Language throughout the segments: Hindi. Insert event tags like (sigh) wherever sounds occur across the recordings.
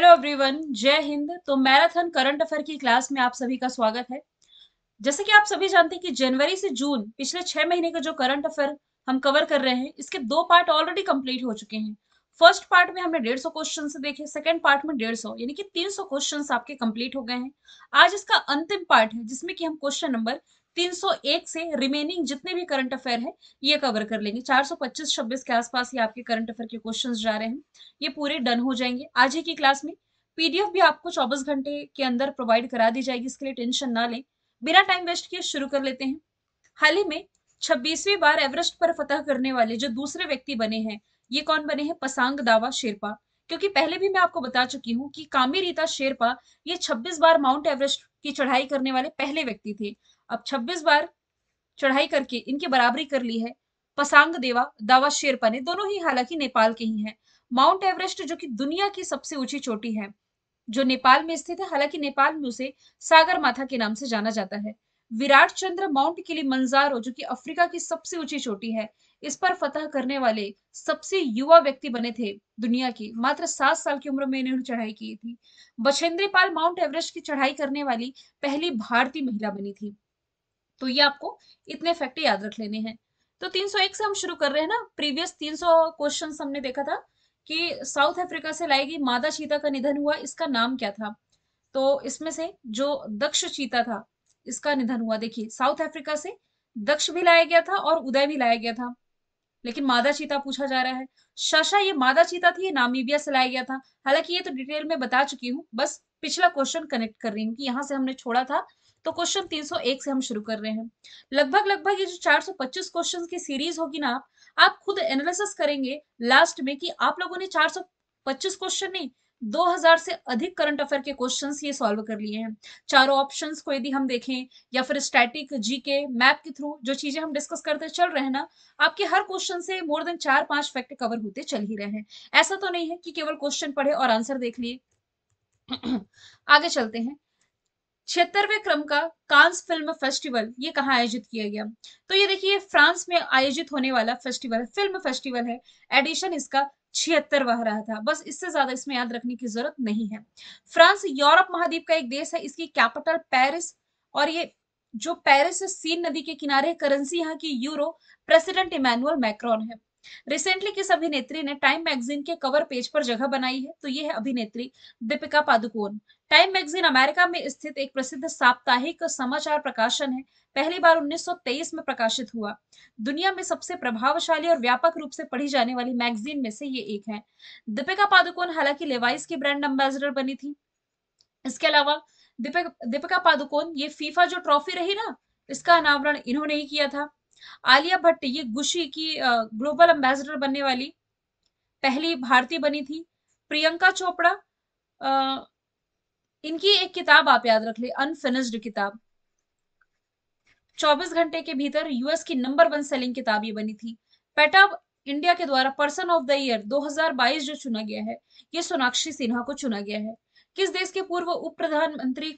हेलो एवरीवन जय हिंद तो मैराथन करंट अफेयर की क्लास में आप सभी का स्वागत है जैसे कि आप सभी जानते हैं कि जनवरी से जून पिछले छह महीने का जो करंट अफेयर हम कवर कर रहे हैं इसके दो पार्ट ऑलरेडी कंप्लीट हो चुके हैं फर्स्ट पार्ट में हमने 150 क्वेश्चन से देखे सेकंड पार्ट में 150 सौ यानी कि 300 सौ क्वेश्चन आपके कंप्लीट हो गए हैं आज इसका अंतिम पार्ट है जिसमें कि हम क्वेश्चन नंबर 301 से रिमेनिंग जितने भी करंट अफेयर है ये कवर कर लेंगे 425 26 के आसपास ही आपके करंट अफेयर के क्वेश्चंस जा रहे हैं ये पूरे डन हो जाएंगे आज ही की क्लास में पीडीएफ भी आपको 24 घंटे के अंदर प्रोवाइड करा दी जाएगी इसके लिए टेंशन ना लें बिना टाइम वेस्ट किए शुरू कर लेते हैं हाल ही में छब्बीसवीं बार एवरेस्ट पर फतह करने वाले जो दूसरे व्यक्ति बने हैं ये कौन बने हैं पसांग दावा शेरपा क्योंकि पहले भी मैं आपको बता चुकी हूँ कि कामी रीता शेरपा ये 26 बार माउंट एवरेस्ट की चढ़ाई करने वाले पहले व्यक्ति थे अब 26 बार चढ़ाई करके इनकी बराबरी कर ली है पसांग देवा दावा शेरपा ने दोनों ही हालांकि नेपाल के ही हैं माउंट एवरेस्ट जो कि दुनिया की सबसे ऊंची चोटी है जो नेपाल में स्थित है हालांकि नेपाल में उसे सागर माथा के नाम से जाना जाता है विराट चंद्र माउंट लिए मंजारो जो कि अफ्रीका की सबसे ऊंची चोटी है इस पर फतह करने वाले सबसे युवा व्यक्ति बने थे दुनिया के मात्र सात साल की उम्र में इन्होंने चढ़ाई की थी बछेंद्रीपाल माउंट एवरेस्ट की चढ़ाई करने वाली पहली भारतीय महिला बनी थी तो ये आपको इतने फैक्ट याद रख लेने हैं तो 301 से हम शुरू कर रहे हैं ना प्रीवियस 300 क्वेश्चन हमने देखा था कि साउथ अफ्रीका से लाई गई मादा चीता का निधन हुआ इसका नाम क्या था तो इसमें से जो दक्ष चीता था इसका निधन हुआ देखिए साउथ अफ्रीका से दक्ष भी लाया गया था और उदय भी लाया गया था लेकिन मादा चीता पूछा जा रहा है शशा ये मादा चीता थी ये नामीबिया से लाया गया था हालांकि ये तो डिटेल में बता चुकी हूँ बस पिछला क्वेश्चन कनेक्ट कर रही हूँ कि यहाँ से हमने छोड़ा था तो क्वेश्चन 301 से हम शुरू कर रहे हैं लगभग लगभग ये जो 425 क्वेश्चंस की सीरीज होगी ना आप खुद एनालिसिस करेंगे लास्ट में कि आप लोगों ने 425 क्वेश्चन नहीं 2000 से अधिक करंट अफेयर के क्वेश्चंस ये सॉल्व कर लिए हैं चारों ऑप्शंस को यदि हम देखें या फिर स्टैटिक जीके मैप के थ्रू जो चीजें हम डिस्कस करते चल रहे हैं ना आपके हर क्वेश्चन से मोर देन चार पांच फैक्ट कवर होते चल ही रहे हैं ऐसा तो नहीं है कि केवल क्वेश्चन पढ़े और आंसर देख लिए (clears throat) आगे चलते हैं छिहत्तरवे क्रम का कांस फिल्म फेस्टिवल ये कहाँ आयोजित किया गया तो ये देखिए फ्रांस में आयोजित होने वाला फेस्टिवल फिल्म फेस्टिवल है एडिशन इसका छिहत्तर वह रहा था बस इससे ज्यादा इसमें याद रखने की जरूरत नहीं है फ्रांस यूरोप महाद्वीप का एक देश है इसकी कैपिटल पेरिस और ये जो पेरिस सीन नदी के किनारे करेंसी यहाँ की यूरो प्रेसिडेंट इमैनुअल मैक्रॉन है रिसेंटली किस अभिनेत्री ने टाइम मैगजीन के कवर पेज पर जगह बनाई है तो ये है अभिनेत्री Deepika Padukone Time magazine America में स्थित एक प्रसिद्ध साप्ताहिक समाचार प्रकाशन है पहली बार 1923 में प्रकाशित हुआ दुनिया में सबसे प्रभावशाली और व्यापक रूप से पढ़ी जाने वाली मैगजीन में से ये एक है दीपिका पादुकोण हालांकि लेवाइस की ब्रांड एम्बेसडर बनी थी इसके अलावा दीपिका पादुकोण ये फीफा जो ट्रॉफी रही ना इसका अनावरण इन्होंने ही किया था आलिया भट्ट ये गुशी की ग्लोबल एम्बेसडर बनने वाली पहली भारतीय बनी थी प्रियंका चोपड़ा इनकी एक किताब आप याद रख ले अनफिनिश्ड किताब 24 घंटे के भीतर यूएस की नंबर वन सेलिंग किताब ये बनी थी पेटा इंडिया के द्वारा पर्सन ऑफ द ईयर 2022 जो चुना गया है ये सोनाक्षी सिन्हा को चुना गया है किस देश के पूर्व उप प्रधानमंत्री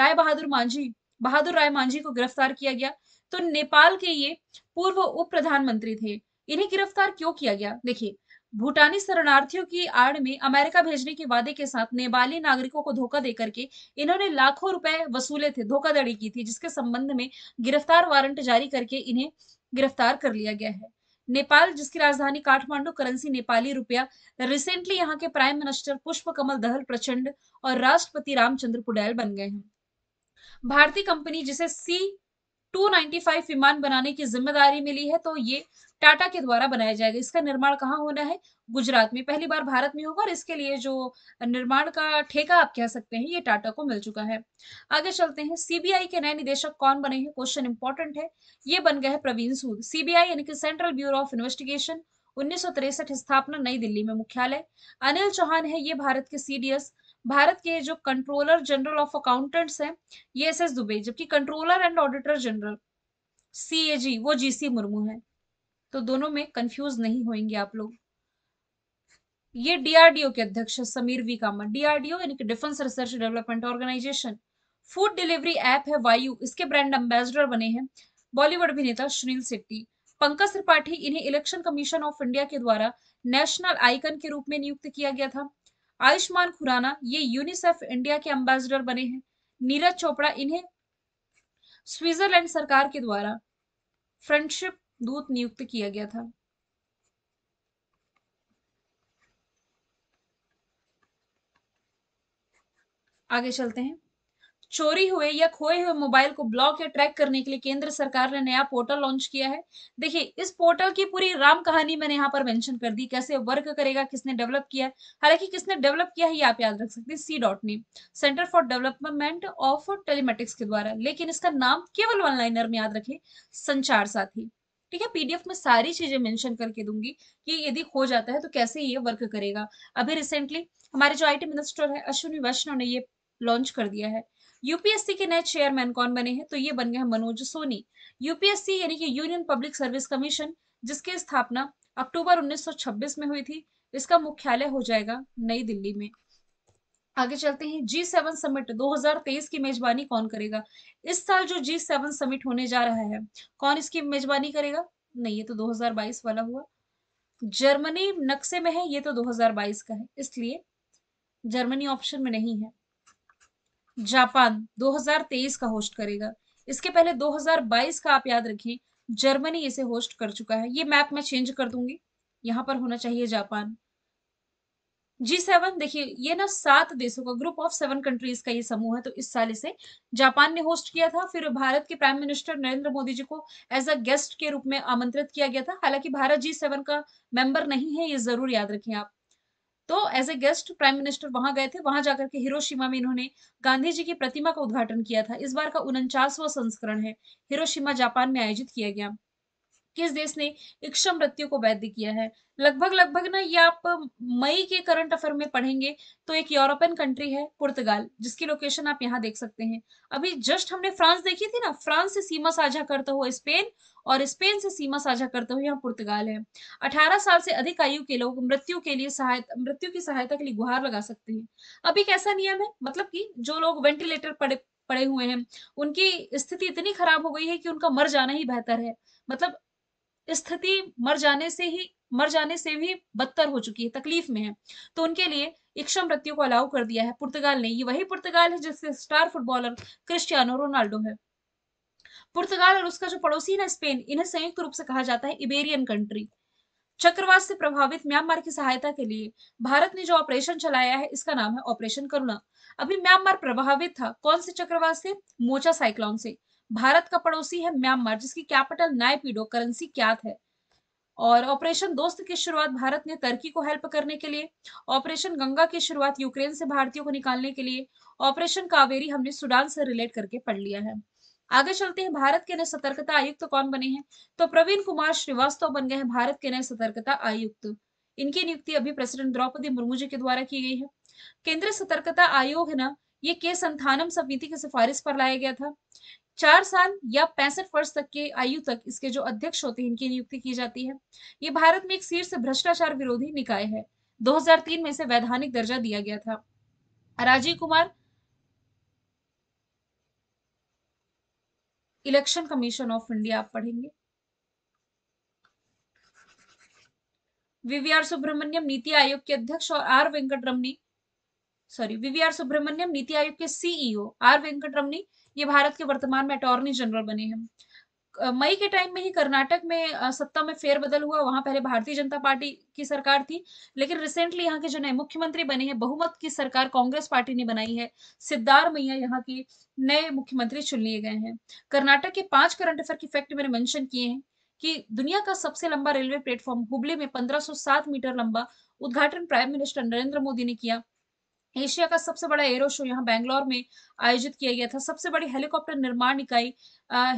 राय बहादुर मांझी बहादुर राय मांझी को गिरफ्तार किया गया तो नेपाल के ये पूर्व उप प्रधानमंत्री थे इन्हें गिरफ्तार क्यों किया गया देखिए भूटानी शरणार्थियों की आड़ में अमेरिका भेजने के वादे के साथ नेपाली नागरिकों को धोखा देकर के इन्होंने लाखों रुपए वसूले थे धोखाधड़ी की थी जिसके संबंध में गिरफ्तार वारंट जारी करके इन्हें गिरफ्तार कर लिया गया है नेपाल जिसकी राजधानी काठमांडू करेंसी नेपाली रुपया रिसेंटली यहाँ के प्राइम मिनिस्टर पुष्प कमल दहल प्रचंड और राष्ट्रपति रामचंद्र पुडैल बन गए हैं भारतीय कंपनी जिसे सी 295 विमान बनाने की जिम्मेदारी मिली है तो ये टाटा के द्वारा बनाया जाएगा इसका निर्माण कहाँ होना है गुजरात में पहली बार भारत में होगा और इसके लिए जो निर्माण का ठेका आप कह सकते हैं ये टाटा को मिल चुका है आगे चलते हैं सीबीआई के नए निदेशक कौन बने हैं क्वेश्चन इंपॉर्टेंट है ये बन गए हैं प्रवीण सूद सीबीआई यानी कि सेंट्रल ब्यूरो ऑफ इन्वेस्टिगेशन उन्नीस स्थापना नई दिल्ली में मुख्यालय अनिल चौहान है ये भारत के सीडीएस भारत के जो कंट्रोलर जनरल ऑफ अकाउंटेंट्स हैं ये एस एस दुबे जबकि controller and auditor general C A G वो जी सी मुर्मू है तो दोनों में कंफ्यूज नहीं होंगे आप लोग ये डीआरडीओ के अध्यक्ष समीर वी कामत डीआरडीओ यानी कि defence research development organisation food delivery app है वायु इसके ब्रांड एम्बेसडर बने हैं बॉलीवुड अभिनेता सुनील शेट्टी पंकज त्रिपाठी इन्हें इलेक्शन कमीशन ऑफ इंडिया के द्वारा नेशनल आइकन के रूप में नियुक्त किया गया था आयुष्मान खुराना ये यूनिसेफ इंडिया के अम्बेसडर बने हैं नीरज चोपड़ा इन्हें स्विट्जरलैंड सरकार के द्वारा फ्रेंडशिप दूत नियुक्त किया गया था आगे चलते हैं चोरी हुए या खोए हुए मोबाइल को ब्लॉक या ट्रैक करने के लिए केंद्र सरकार ने नया पोर्टल लॉन्च किया है देखिए इस पोर्टल की पूरी राम कहानी मैंने यहाँ पर मेंशन कर दी कैसे वर्क करेगा किसने डेवलप किया है हालांकि किसने डेवलप किया है ये आप याद रख सकते हैं C dot name centre for development of telematics के द्वारा लेकिन इसका नाम केवल ऑनलाइनर में याद रखे संचार साथी ठीक है पीडीएफ में सारी चीजें मेंशन करके दूंगी कि यदि हो जाता है तो कैसे ये वर्क करेगा अभी रिसेंटली हमारे जो आईटी मिनिस्टर है अश्विनी वैष्णव ने ये लॉन्च कर दिया है यूपीएससी के नए चेयरमैन कौन बने हैं तो ये बन गए मनोज सोनी यूपीएससी यानी कि यूनियन पब्लिक सर्विस कमीशन जिसकी स्थापना अक्टूबर 1926 में हुई थी इसका मुख्यालय हो जाएगा नई दिल्ली में आगे चलते हैं जी सेवन समिट 2023 की मेजबानी कौन करेगा इस साल जो जी सेवन समिट होने जा रहा है कौन इसकी मेजबानी करेगा नहीं ये तो 2022 वाला हुआ जर्मनी नक्शे में है ये तो 2022 का है इसलिए जर्मनी ऑप्शन में नहीं है जापान 2023 का होस्ट करेगा इसके पहले 2022 का आप याद रखिए जर्मनी इसे होस्ट कर चुका है ये मैप मैं चेंज कर दूंगी यहां पर होना चाहिए जापान जी सेवन देखिए ये ना सात देशों का ग्रुप ऑफ सेवन कंट्रीज का ये समूह है तो इस साल इसे जापान ने होस्ट किया था फिर भारत के प्राइम मिनिस्टर नरेंद्र मोदी जी को एज अ गेस्ट के रूप में आमंत्रित किया गया था हालांकि भारत जी सेवन का मेंबर नहीं है ये जरूर याद रखें आप तो as a guest prime minister वहां गए थे वहां जाकर के हिरोशिमा में इन्होंने गांधी जी की प्रतिमा का उद्घाटन किया था इस बार का उनचासवा संस्करण है हिरोशिमा जापान में आयोजित किया गया किस देश ने इक्षम मृत्यु को वैध किया है लगभग लगभग ना ये आप मई के करंट अफेयर में पढ़ेंगे तो एक यूरोपियन कंट्री है पुर्तगाल जिसकी लोकेशन आप यहाँ देख सकते हैं अभी जस्ट हमने फ्रांस देखी थी ना फ्रांस से सीमा साझा करते हुए स्पेन और स्पेन से सीमा साझा करते हुए यहाँ पुर्तगाल है अठारह साल से अधिक आयु के लोग मृत्यु के लिए सहायता मृत्यु की सहायता के लिए गुहार लगा सकते हैं अभी कैसा नियम है मतलब की जो लोग वेंटिलेटर पड़े पड़े हुए हैं उनकी स्थिति इतनी खराब हो गई है कि उनका मर जाना ही बेहतर है मतलब स्थिति मर जाने से ही मर जाने से भी बदतर हो चुकी है तकलीफ में है तो उनके लिए इक्षम मृत्यु को अलाउ कर दिया है पुर्तगाल ने ये वही पुर्तगाल है जिससे स्टार फुटबॉलर क्रिस्टियानो रोनाल्डो है पुर्तगाल और उसका जो पड़ोसी है ना स्पेन इन्हें संयुक्त रूप से कहा जाता है इबेरियन कंट्री चक्रवात से प्रभावित म्यांमार की सहायता के लिए भारत ने जो ऑपरेशन चलाया है इसका नाम है ऑपरेशन करुणा अभी म्यांमार प्रभावित था कौन से चक्रवात से मोचा साइक्लोन से भारत का पड़ोसी है म्यांमार जिसकी कैपिटल नायपीडो करेंसी क्या है और ऑपरेशन दोस्त की शुरुआत भारत ने टर्की को हेल्प करने के लिए ऑपरेशन गंगा की शुरुआत यूक्रेन से भारतीयों को निकालने के लिए ऑपरेशन कावेरी हमने सुडान से रिलेट करके पढ़ लिया है आगे चलते हैं भारत के नए सतर्कता आयुक्त तो कौन बने हैं तो प्रवीण कुमार श्रीवास्तव बन गए हैं भारत के नए सतर्कता आयुक्त इनकी नियुक्ति अभी प्रेसिडेंट द्रौपदी मुर्मू जी के द्वारा की गई है केंद्रीय सतर्कता आयोग है ना ये के संथानम समिति की सिफारिश पर लाया गया था चार साल या पैंसठ वर्ष तक के आयु तक इसके जो अध्यक्ष होते हैं इनकी नियुक्ति की जाती है ये भारत में एक शीर्ष भ्रष्टाचार विरोधी निकाय है 2003 में इसे वैधानिक दर्जा दिया गया था Rajiv Kumar election commission of India आप पढ़ेंगे वीवीआर सुब्रमण्यम नीति आयोग के अध्यक्ष और R Venkataramani sorry VVR Subrahmanyam Niti Aayog के सीईओ e आर वेंकटरमनी ये भारत के वर्तमान में अटॉर्नी जनरल बने हैं मई के टाइम में ही कर्नाटक में सत्ता में फेरबदल हुआ वहां पहले भारतीय जनता पार्टी की सरकार थी लेकिन रिसेंटली यहाँ के जो नए मुख्यमंत्री बने हैं बहुमत की सरकार कांग्रेस पार्टी ने बनाई है सिद्धार मैया यहाँ के नए मुख्यमंत्री चुन लिए गए हैं कर्नाटक के पांच करंट अफेयर की फैक्ट मैंने मैंशन किए हैं कि दुनिया का सबसे लंबा रेलवे प्लेटफॉर्म हुबली में 1507 मीटर लंबा उद्घाटन प्राइम मिनिस्टर नरेंद्र मोदी ने किया एशिया का सबसे बड़ा एरो शो यहाँ बैंगलोर में आयोजित किया गया था सबसे बड़ी हेलीकॉप्टर निर्माण इकाई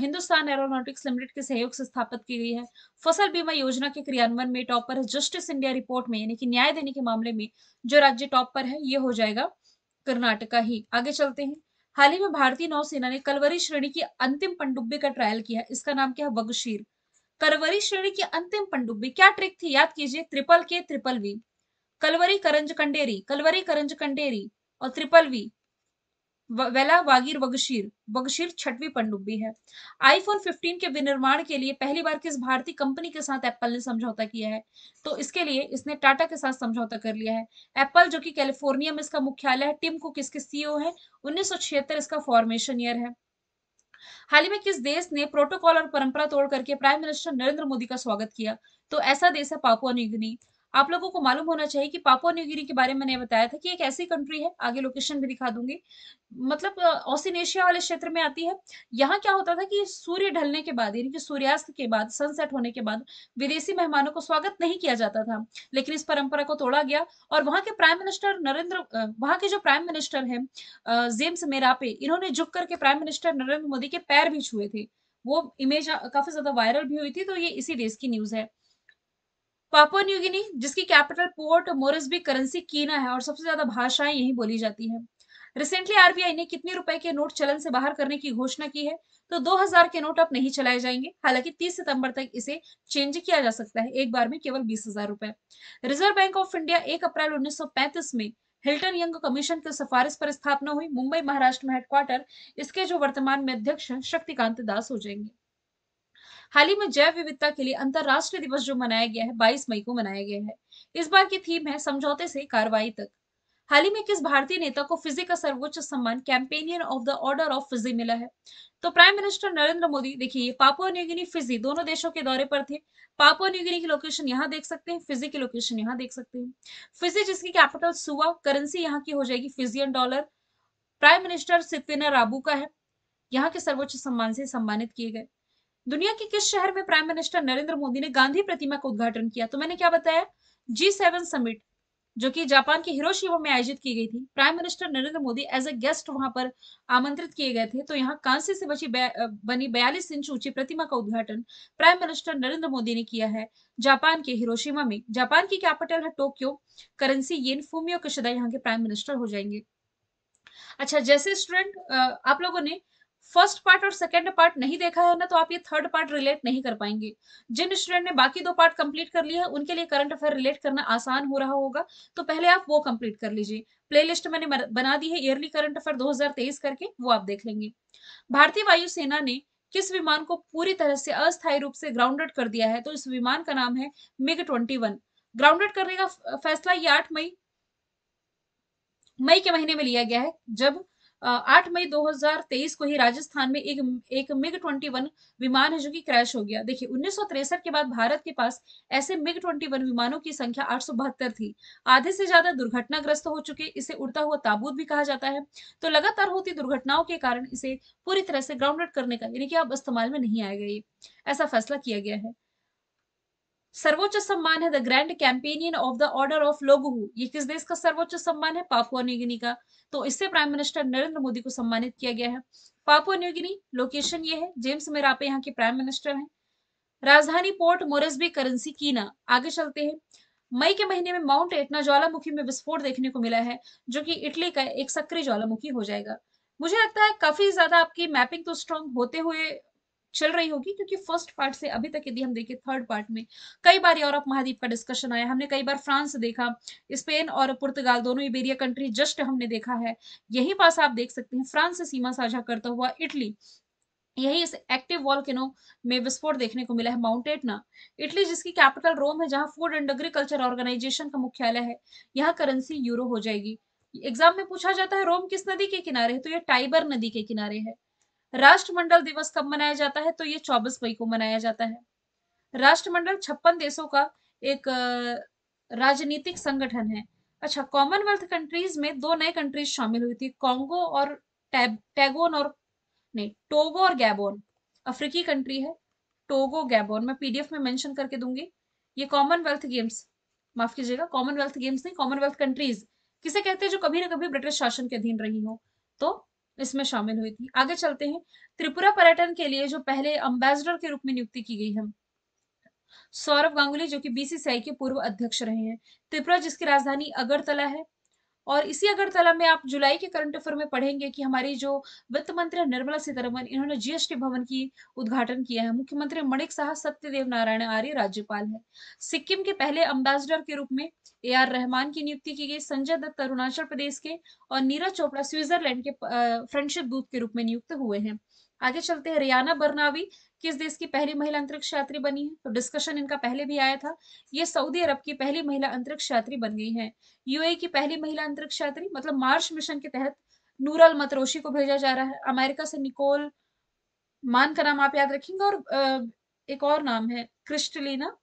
हिंदुस्तान एरोनॉटिक्स लिमिटेड के सहयोग से स्थापित की गई है फसल बीमा योजना के क्रियान्वयन में टॉप पर है जस्टिस इंडिया रिपोर्ट में यानी कि न्याय देने के मामले में जो राज्य टॉप पर है ये हो जाएगा कर्नाटका ही आगे चलते हैं हाल ही में भारतीय नौसेना ने कलवरी श्रेणी की अंतिम पंडुब्बी का ट्रायल किया इसका नाम क्या है बगशीर कलवरी श्रेणी की अंतिम पनडुब्बी क्या ट्रिक थी याद कीजिए triple K triple V Kalvari Karanj Khanderi Kalvari Karanj Khanderi और ट्रिपल वी वेला वागीर वगशीर वगशीर छठवी पनडुब्बी है आईफोन 15 के विनिर्माण के लिए पहली बार किस भारतीय कंपनी के साथ एप्पल ने समझौता किया है तो इसके लिए इसने टाटा के साथ समझौता कर लिया है एप्पल जो कि कैलिफोर्निया में इसका मुख्यालय है टिम को किसके सीईओ है उन्नीस इसका फॉर्मेशन ईयर है हाल ही में किस देश ने प्रोटोकॉल और परंपरा तोड़ करके प्राइम मिनिस्टर नरेंद्र मोदी का स्वागत किया तो ऐसा देश है पापुआ न्यूगिनी आप लोगों को मालूम होना चाहिए कि पापुआ न्यूगिरी के बारे में मैंने बताया था कि एक ऐसी कंट्री है आगे लोकेशन भी दिखा दूंगी मतलब एशिया वाले क्षेत्र में आती है यहाँ क्या होता था कि सूर्य ढलने के बाद यानी कि सूर्यास्त के बाद सनसेट होने के बाद विदेशी मेहमानों को स्वागत नहीं किया जाता था लेकिन इस परंपरा को तोड़ा गया और वहाँ के प्राइम मिनिस्टर नरेंद्र वहाँ के जो प्राइम मिनिस्टर है जेम्स मेरापे इन्होंने झुक करके प्राइम मिनिस्टर नरेंद्र मोदी के पैर भी छुए थे वो इमेज काफी ज्यादा वायरल भी हुई थी तो ये इसी देश की न्यूज है पापुआ न्यूगिनी जिसकी capital Port Moresby currency kina है और सबसे ज्यादा भाषाएं यही बोली जाती हैं रिसेंटली आरबीआई ने कितने रुपए के नोट चलन से बाहर करने की घोषणा की है तो 2000 के नोट अब नहीं चलाए जाएंगे हालांकि 30 सितंबर तक इसे चेंज किया जा सकता है एक बार में केवल बीस हजार रुपए रिजर्व बैंक ऑफ इंडिया एक अप्रैल 1935 में हिल्टन यंग कमीशन के सिफारिश पर स्थापना हुई मुंबई महाराष्ट्र में हेडक्वार्टर इसके जो वर्तमान में अध्यक्ष शक्तिकांत दास हो जाएंगे हाल ही में जैव विविधता के लिए अंतर्राष्ट्रीय दिवस जो मनाया गया है बाईस मई को मनाया गया है इस बार की थीम है समझौते से कार्रवाई तक हाल ही में किस भारतीय नेता को फिजी का सर्वोच्च सम्मान companion of the order of Fiji मिला है तो प्राइम मिनिस्टर नरेंद्र मोदी देखिए पापुआ न्यूगिनी फिजी दोनों देशों के दौरे पर थे पापुआ न्यूगिनी की लोकेशन यहाँ देख सकते हैं फिजी की लोकेशन यहाँ देख सकते हैं फिजी जिसकी कैपिटल सुआ करेंसी यहाँ की हो जाएगी Fijian dollar prime minister Sitiveni Rabuka का है यहाँ के सर्वोच्च सम्मान से सम्मानित किए गए दुनिया के किस शहर में प्राइम मिनिस्टर नरेंद्र मोदी ने गांधी प्रतिमा का उद्घाटन किया तो मैंने क्या बताया जी सेवन समिट जो कि जापान के हिरोशिमा में आयोजित की गई थी prime minister Narendra Modi as a guest वहां पर आमंत्रित किए गए थे तो यहाँ कांसे से बची बनी बयालीस इंच ऊंची प्रतिमा का उद्घाटन प्राइम मिनिस्टर नरेंद्र मोदी ने किया है जापान के हिरोशिमा में जापान की कैपिटल है Tokyo currency yen Fumio Kishida यहाँ के प्राइम मिनिस्टर हो जाएंगे अच्छा जैसे स्टूडेंट आप लोगों ने फर्स्ट पार्ट और सेकेंड पार्ट नहीं देखा है ना तो आप ये थर्ड पार्ट रिलेट नहीं कर पाएंगे जिन स्टूडेंट ने बाकी दो पार्ट कंप्लीट कर लिए है उनके लिए करंट अफेयर रिलेट करना आसान हो रहा होगा तो पहले आप वो कंप्लीट कर लीजिए प्लेलिस्ट मैंने बना दी है ईयरली करंट अफेयर 2023 करके वो आप देख लेंगे भारतीय वायुसेना ने किस विमान को पूरी तरह से अस्थायी रूप से ग्राउंडेड कर दिया है तो इस विमान का नाम है मिग ट्वेंटी ग्राउंडेड करने का फैसला ये आठ मई मई के महीने में लिया गया है जब आठ मई 2023 को ही राजस्थान में एक एक मिग 21 विमान है जो कि क्रैश हो गया देखिए उन्नीस के बाद भारत के पास ऐसे मिग 21 विमानों की संख्या आठ थी आधे से ज्यादा दुर्घटनाग्रस्त हो चुके इसे उड़ता हुआ ताबूत भी कहा जाता है तो लगातार होती दुर्घटनाओं के कारण इसे पूरी तरह से ग्राउंडेड करने का यानी कि अब इस्तेमाल में नहीं आया गया ऐसा फैसला किया गया है सर्वोच्च सम्मान है the grand companion of the order of Logohu ये किस देश का सर्वोच्च सम्मान है पापुआ न्यूगिनी का तो इससे प्राइम मिनिस्टर नरेंद्र मोदी को सम्मानित किया गया है पापुआ न्यूगिनी लोकेशन ये है जेम्स मेरापे यहाँ के प्राइम मिनिस्टर हैं राजधानी पोर्ट मोरसबी करेंसी कीना आगे चलते हैं मई के महीने में माउंट एटना ज्वालामुखी में विस्फोट देखने को मिला है जो कि इटली का एक सक्रिय ज्वालामुखी हो जाएगा मुझे लगता है काफी ज्यादा आपकी मैपिंग तो स्ट्रांग होते हुए चल रही होगी क्योंकि फर्स्ट पार्ट से अभी तक यदि हम देखें थर्ड पार्ट में कई बार यूरोप महाद्वीप का डिस्कशन आया हमने कई बार फ्रांस देखा स्पेन और पुर्तगाल दोनों इबेरिया कंट्री जस्ट हमने देखा है यही पास आप देख सकते हैं फ्रांस से सीमा साझा करता हुआ इटली यही इस एक्टिव वॉल्केनो में विस्फोट देखने को मिला है माउंट एटना इटली जिसकी कैपिटल रोम है जहां फूड एंड एग्रीकल्चर ऑर्गेनाइजेशन का मुख्यालय है यहाँ करेंसी यूरो हो जाएगी एग्जाम में पूछा जाता है रोम किस नदी के किनारे है तो यह टाइबर नदी के किनारे है राष्ट्रमंडल दिवस कब मनाया जाता है तो ये 24 मई को मनाया जाता है राष्ट्रमंडल छप्पन देशों का एक राजनीतिक संगठन है अच्छा कॉमनवेल्थ कंट्रीज में दो नए कंट्रीज शामिल हुई थी कॉन्गो और टैगोन और नहीं टोगो और गैबोन अफ्रीकी कंट्री है टोगो गैबोन मैं पीडीएफ में मेंशन करके दूंगी ये कॉमनवेल्थ गेम्स माफ कीजिएगा कॉमनवेल्थ गेम्स नहीं कॉमनवेल्थ कंट्रीज किसे कहते हैं जो कभी ना कभी ब्रिटिश शासन के अधीन रही हो तो इसमें शामिल हुई थी आगे चलते हैं त्रिपुरा पर्यटन के लिए जो पहले अम्बेसडर के रूप में नियुक्ति की गई है सौरभ गांगुली जो कि बीसीसीआई के पूर्व अध्यक्ष रहे हैं त्रिपुरा जिसकी राजधानी अगरतला है और इसी अगरतला में आप जुलाई के करंट अफेयर में पढ़ेंगे कि हमारी जो वित्त मंत्री निर्मला सीतारमन इन्होंने जीएसटी भवन की उद्घाटन किया है मुख्यमंत्री मणिक शाह सत्यदेव नारायण आर्य राज्यपाल है सिक्किम के पहले अम्बेसडर के रूप में ए आर रहमान की नियुक्ति की गई संजय दत्त अरुणाचल प्रदेश के और नीरज चोपड़ा स्विट्जरलैंड के फ्रेंडशिप दूत के रूप में नियुक्त हुए हैं आगे चलते हैं रियाना बर्नावी किस देश की पहली महिला अंतरिक्ष यात्री बनी है तो डिस्कशन इनका पहले भी आया था ये सऊदी अरब की पहली महिला अंतरिक्ष यात्री बन गई है यूएई e की पहली महिला अंतरिक्ष यात्री मतलब मार्च मिशन के तहत नूरल मतरोशी को भेजा जा रहा है अमेरिका से निकोल मान का नाम आप याद रखेंगे और एक और नाम है क्रिस्टलिना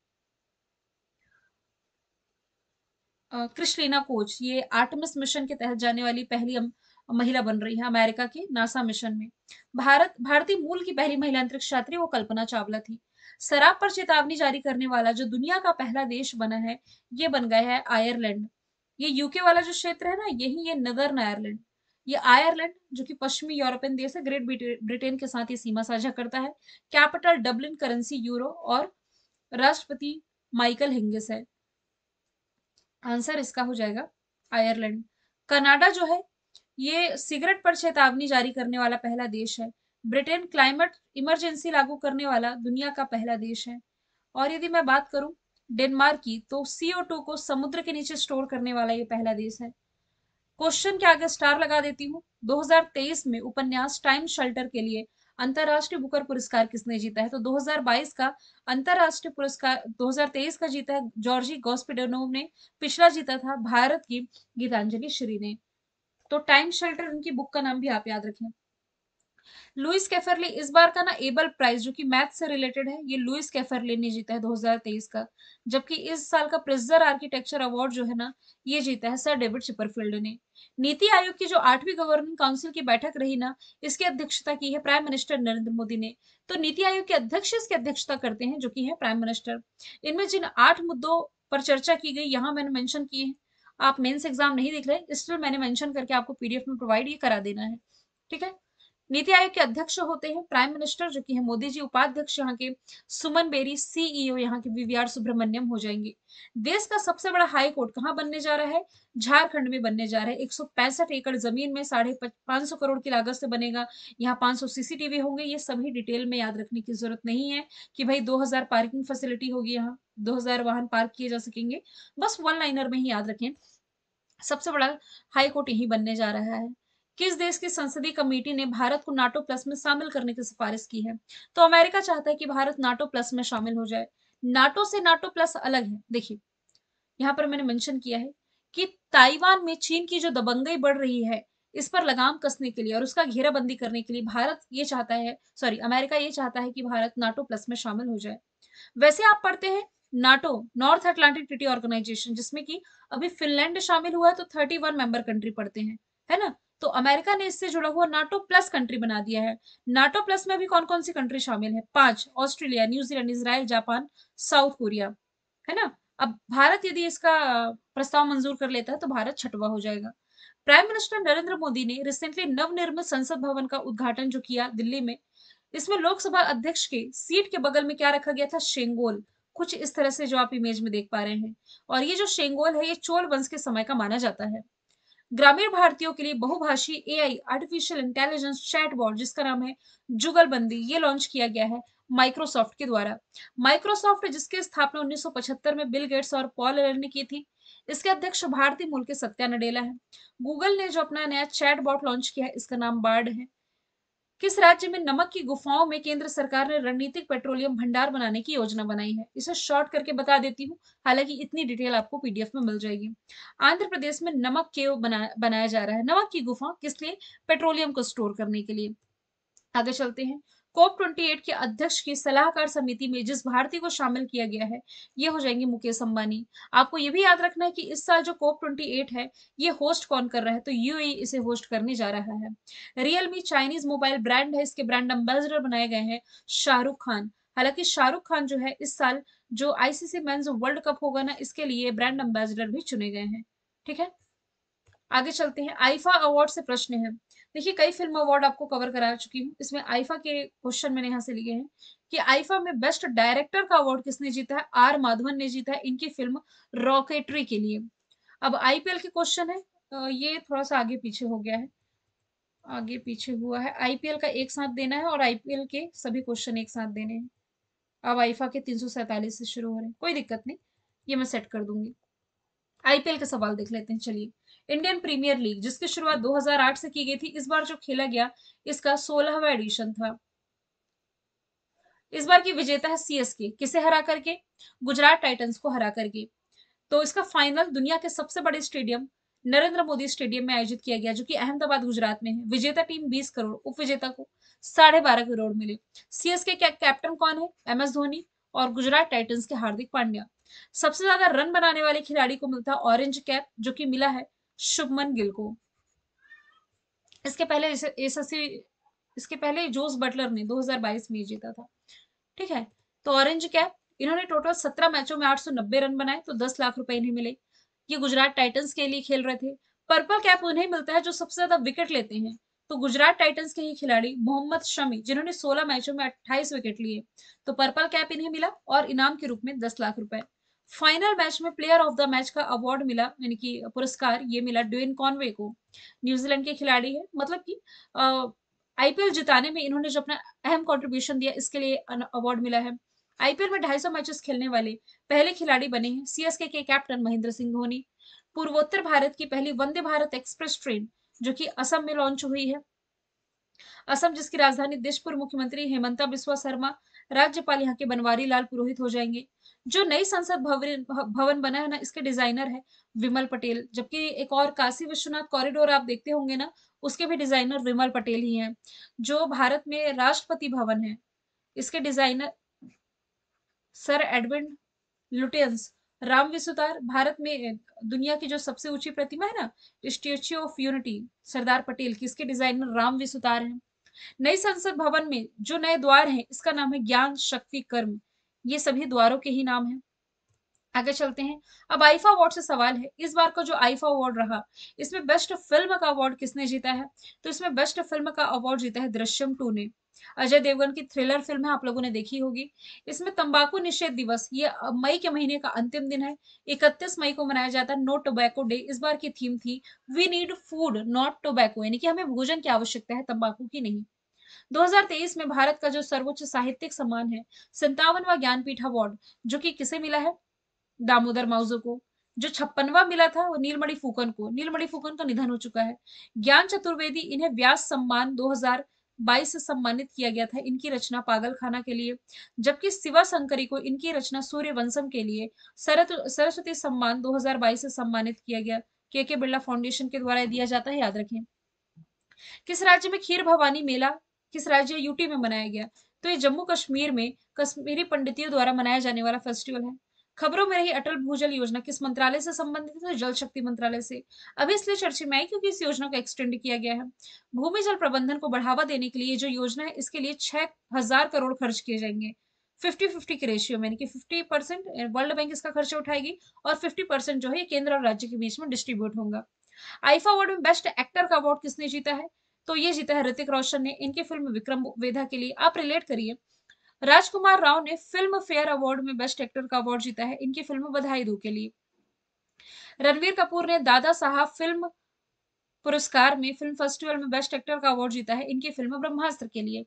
क्रिस्टलिना कोच ये आर्टमिस मिशन के तहत जाने वाली पहली महिला बन रही है अमेरिका के नासा मिशन में भारत भारतीय मूल की पहली महिला अंतरिक्ष यात्री वो कल्पना चावला थी शराब पर चेतावनी जारी करने वाला जो दुनिया का पहला देश बना है ये बन गया है आयरलैंड ये यूके वाला जो क्षेत्र है ना यही ये नदर्न आयरलैंड ये आयरलैंड जो कि पश्चिमी यूरोपियन देश है ग्रेट ब्रिटेन के साथ ये सीमा साझा करता है कैपिटल डब्लिन करेंसी यूरो और राष्ट्रपति माइकल हिंगिस है आंसर इसका हो जाएगा आयरलैंड कनाडा जो है ये सिगरेट पर चेतावनी जारी करने वाला पहला देश है ब्रिटेन क्लाइमेट इमरजेंसी लागू करने वाला दुनिया का पहला देश है और यदि मैं बात करूं डेनमार्क की तो सीओ टू को समुद्र के नीचे स्टोर करने वाला ये पहला देश है क्वेश्चन के आगे स्टार लगा देती हूँ 2023 में उपन्यास टाइम शेल्टर के लिए अंतरराष्ट्रीय बुकर पुरस्कार किसने जीता है तो 2022 का अंतरराष्ट्रीय पुरस्कार 2023 का जीता है जॉर्जी गॉस्पिडोनोव ने पिछला जीता था भारत की गीतांजलि श्री ने तो टाइम शेल्टर उनकी बुक का नाम भी आप याद रखें लुइस कैफरली इस बार का ना एबल प्राइज जो कि मैथ से रिलेटेड है ये लुइस कैफरली ने जीता है 2023 का जबकि इस साल का प्रिजर आर्किटेक्चर अवार्ड जो है ना ये जीता है सर डेविड चिपरफील्ड ने नीति आयोग की जो आठवीं गवर्निंग काउंसिल की बैठक रही ना इसकी अध्यक्षता की है प्राइम मिनिस्टर नरेंद्र मोदी ने तो नीति आयोग के अध्यक्ष इसकी अध्यक्षता करते हैं जो की है प्राइम मिनिस्टर इनमें जिन आठ मुद्दों पर चर्चा की गई यहाँ मैंने मैंशन किए हैं आप मेन्स एग्जाम नहीं देख रहे स्टिल मैंने मैंशन करके आपको पीडीएफ में प्रोवाइड ये करा देना है ठीक है नीति आयोग के अध्यक्ष होते हैं प्राइम मिनिस्टर जो कि है मोदी जी उपाध्यक्ष यहाँ के सुमन बेरी सीईओ e यहाँ के वीवीआर सुब्रमण्यम हो जाएंगे देश का सबसे बड़ा हाई कोर्ट कहाँ बनने जा रहा है झारखंड में बनने जा रहा है एक एकड़ जमीन में साढ़े पांच करोड़ की लागत से बनेगा यहाँ 500 सीसीटीवी होंगे ये सभी डिटेल में याद रखने की जरूरत नहीं है कि भाई 2000 पार्किंग फैसिलिटी होगी यहाँ दो वाहन पार्क किए जा सकेंगे बस वन लाइनर में ही याद रखें सबसे बड़ा हाई कोर्ट यही बनने जा रहा है किस देश की संसदीय कमेटी ने भारत को नाटो प्लस में शामिल करने की सिफारिश की है तो अमेरिका चाहता है कि भारत नाटो प्लस में शामिल हो जाए नाटो से नाटो प्लस अलग है देखिए यहाँ पर मैंने मेंशन किया है कि ताइवान में चीन की जो दबंगई बढ़ रही है इस पर लगाम कसने के लिए और उसका घेराबंदी करने के लिए भारत ये चाहता है सॉरी अमेरिका ये चाहता है कि भारत नाटो प्लस में शामिल हो जाए वैसे आप पढ़ते हैं NATO North Atlantic treaty organisation जिसमें कि अभी फिनलैंड शामिल हुआ है तो थर्टी वन मेंबर कंट्री पढ़ते हैं है ना तो अमेरिका ने इससे जुड़ा हुआ नाटो प्लस कंट्री बना दिया है नाटो प्लस में भी कौन कौन सी कंट्री शामिल है पांच Australia New Zealand Israel Japan South Korea है ना अब भारत यदि इसका प्रस्ताव मंजूर कर लेता है तो भारत छठवा हो जाएगा प्राइम मिनिस्टर नरेंद्र मोदी ने रिसेंटली नवनिर्मित संसद भवन का उद्घाटन जो किया दिल्ली में इसमें लोकसभा अध्यक्ष के सीट के बगल में क्या रखा गया था शेंगोल कुछ इस तरह से जो आप इमेज में देख पा रहे हैं और ये जो शेंगोल है ये चोल वंश के समय का माना जाता है ग्रामीण भारतीयों के लिए बहुभाषी एआई आर्टिफिशियल इंटेलिजेंस चैटबॉट जिसका नाम है जुगलबंदी ये लॉन्च किया गया है माइक्रोसॉफ्ट के द्वारा माइक्रोसॉफ्ट जिसकी स्थापना 1975 में बिल गेट्स और पॉल एलर ने की थी इसके अध्यक्ष भारतीय मूल के सत्या नडेला है गूगल ने जो अपना नया चैट लॉन्च किया है इसका नाम बार्ड है किस राज्य में नमक की गुफाओं में केंद्र सरकार ने रणनीतिक पेट्रोलियम भंडार बनाने की योजना बनाई है इसे शॉर्ट करके बता देती हूँ हालांकि इतनी डिटेल आपको पीडीएफ में मिल जाएगी आंध्र प्रदेश में नमक केव बना, बनाया जा रहा है नमक की गुफा किस लिए पेट्रोलियम को स्टोर करने के लिए आगे चलते हैं कोप 28 के अध्यक्ष की सलाहकार समिति में जिस भारतीय को शामिल किया गया है ये हो जाएंगे मुकेश अंबानी आपको ये भी याद रखना है कि इस साल जो कोप 28 है ये होस्ट कौन कर रहा है तो यूएई e इसे होस्ट करने जा रहा है रियलमी चाइनीज मोबाइल ब्रांड है इसके ब्रांड एम्बेसडर बनाए गए हैं शाहरुख खान हालांकि शाहरुख खान जो है इस साल जो आईसीसी मैं वर्ल्ड कप होगा ना इसके लिए ब्रांड एम्बेसडर भी चुने गए हैं ठीक है आगे चलते हैं आईफा अवार्ड से प्रश्न है देखिए कई फिल्म अवार्ड आपको कवर करा चुकी हूँ इसमें आईफा के क्वेश्चन मैंने यहाँ से लिए हैं कि आईफा में बेस्ट डायरेक्टर का अवार्ड किसने जीता है आर माधवन ने जीता है इनकी फिल्म रॉकेटरी के लिए अब आईपीएल के क्वेश्चन है ये थोड़ा सा आगे पीछे हो गया है आगे पीछे हुआ है आईपीएल का एक साथ देना है और आईपीएल के सभी क्वेश्चन एक साथ देने हैं अब आईफा के तीन से शुरू हो रहे हैं कोई दिक्कत नहीं ये मैं सेट कर दूंगी आईपीएल के सवाल देख लेते हैं चलिए इंडियन प्रीमियर लीग जिसकी शुरुआत 2008 से की गई थी इस बार जो खेला गया इसका सोलहवा एडिशन था इस बार की विजेता है सीएसके किसे हरा करके गुजरात टाइटंस को हरा करके तो इसका फाइनल दुनिया के सबसे बड़े स्टेडियम नरेंद्र मोदी स्टेडियम में आयोजित किया गया जो कि अहमदाबाद गुजरात में है विजेता टीम 20 करोड़ उप विजेता को साढ़े बारह करोड़ मिले सीएसके का कैप्टन कौन है एम एस धोनी और गुजरात टाइटंस के हार्दिक पांड्या सबसे ज्यादा रन बनाने वाले खिलाड़ी को मिलता है ऑरेंज कैप जो कि मिला है शुभमन गिल को इसके पहले एस एसएससी इसके पहले जोस बटलर ने 2022 में जीता था ठीक है तो ऑरेंज कैप इन्होंने टोटल 17 मैचों में 890 रन बनाए तो 10 लाख रुपए इन्हें मिले ये गुजरात टाइटंस के लिए खेल रहे थे पर्पल कैप उन्हें मिलता है जो सबसे ज्यादा विकेट लेते हैं तो गुजरात टाइटंस के ही खिलाड़ी मोहम्मद शमी जिन्होंने 16 मैचों में 28 विकेट लिए तो पर्पल कैप इन्हें मिला और इनाम के रूप में 10 लाख रुपए फाइनल मैच में प्लेयर ऑफ द मैच का अवार्ड मिला यानी कि पुरस्कार ये मिला ड्वेन कॉनवे को न्यूजीलैंड के खिलाड़ी है मतलब कि आईपीएल जिताने में इन्होंने जो अपना अहम कंट्रीब्यूशन दिया इसके लिए अवार्ड मिला है आईपीएल में 250 मैचेस खेलने वाले पहले खिलाड़ी बने हैं सीएसके के कैप्टन महेंद्र सिंह धोनी पूर्वोत्तर भारत की पहली वंदे भारत एक्सप्रेस ट्रेन जो कि असम में लॉन्च हुई है असम जिसकी राजधानी देशपुर मुख्यमंत्री हेमंता बिस्वा शर्मा राज्यपाल यहाँ के बनवारी लाल पुरोहित हो जाएंगे जो नई संसद भवन बना है ना इसके डिजाइनर है विमल पटेल जबकि एक और काशी विश्वनाथ कॉरिडोर आप देखते होंगे ना उसके भी डिजाइनर विमल पटेल ही हैं जो भारत में राष्ट्रपति भवन है इसके designer sir Edwin Lutyens Ram विसुतार भारत में दुनिया की जो सबसे ऊंची प्रतिमा है ना Statue of Unity Sardar Patel की इसके डिजाइनर राम विसुतार हैं नई संसद भवन में जो नए द्वार हैं इसका नाम है ज्ञान शक्ति कर्म ये सभी द्वारों के ही नाम है आगे चलते हैं अब आईफा अवार्ड से सवाल है इस बार का जो आईफा अवार्ड रहा इसमें बेस्ट फिल्म का अवार्ड किसने जीता है तो इसमें बेस्ट फिल्म का अवार्ड जीता है दृश्यम टू ने अजय देवगन की थ्रिलर फिल्म है आप लोगों ने देखी होगी इसमें तंबाकू निषेध दिवस ये मई के महीने का अंतिम दिन है 31 मई को मनाया जाता है नो टोबैको डे इस बार की थीम थी we need food not tobacco यानी कि हमें भोजन की आवश्यकता है तंबाकू की नहीं 2023 में भारत का जो सर्वोच्च साहित्यिक सम्मान है संतावनवा ज्ञानपीठ अवार्ड जो कि किसे मिला है दामोदर माउजो को जो छप्पनवा मिला था वो नीलमणि फूकन को नीलमणि फूकन का तो निधन हो चुका है ज्ञान चतुर्वेदी इन्हें व्यास सम्मान 2022 से सम्मानित किया गया था इनकी रचना पागलखाना के लिए जबकि शिवा शंकरी को इनकी रचना सूर्य वंशम के लिए सरस्वती सम्मान 2022 से सम्मानित किया गया के के बिरला फाउंडेशन के द्वारा दिया जाता है याद रखें किस राज्य में खीर भवानी मेला किस राज्य यूटी में मनाया गया तो ये जम्मू कश्मीर में कश्मीरी पंडितियों द्वारा मनाया जाने वाला फेस्टिवल है खबरों में रही अटल भूजल योजना किस मंत्रालय से संबंधित है तो जल शक्ति मंत्रालय से अभी इसलिए चर्चे में आई क्योंकि इस योजना को एक्सटेंड किया गया है भूमि जल प्रबंधन को बढ़ावा देने के लिए जो योजना है इसके लिए छह हजार करोड़ खर्च किए जाएंगे फिफ्टी फिफ्टी के रेशियो में यानी कि फिफ्टी परसेंट वर्ल्ड बैंक इसका खर्चा उठाएगी और फिफ्टी परसेंट जो है केंद्र और राज्य के बीच में डिस्ट्रीब्यूट होगा आईफा अवार्ड में बेस्ट एक्टर का अवार्ड किसने जीता है तो ये जीता है ऋतिक रोशन ने इनके फिल्म विक्रम वेधा के लिए आप रिलेट करिए राजकुमार राव ने फिल्म फेयर अवार्ड में बेस्ट एक्टर का अवार्ड जीता है इनकी फिल्म बधाई दो के लिए रणवीर कपूर ने दादा साहब फिल्म पुरस्कार में फिल्म फेस्टिवल में बेस्ट एक्टर का अवार्ड जीता है इनकी फिल्म ब्रह्मास्त्र के लिए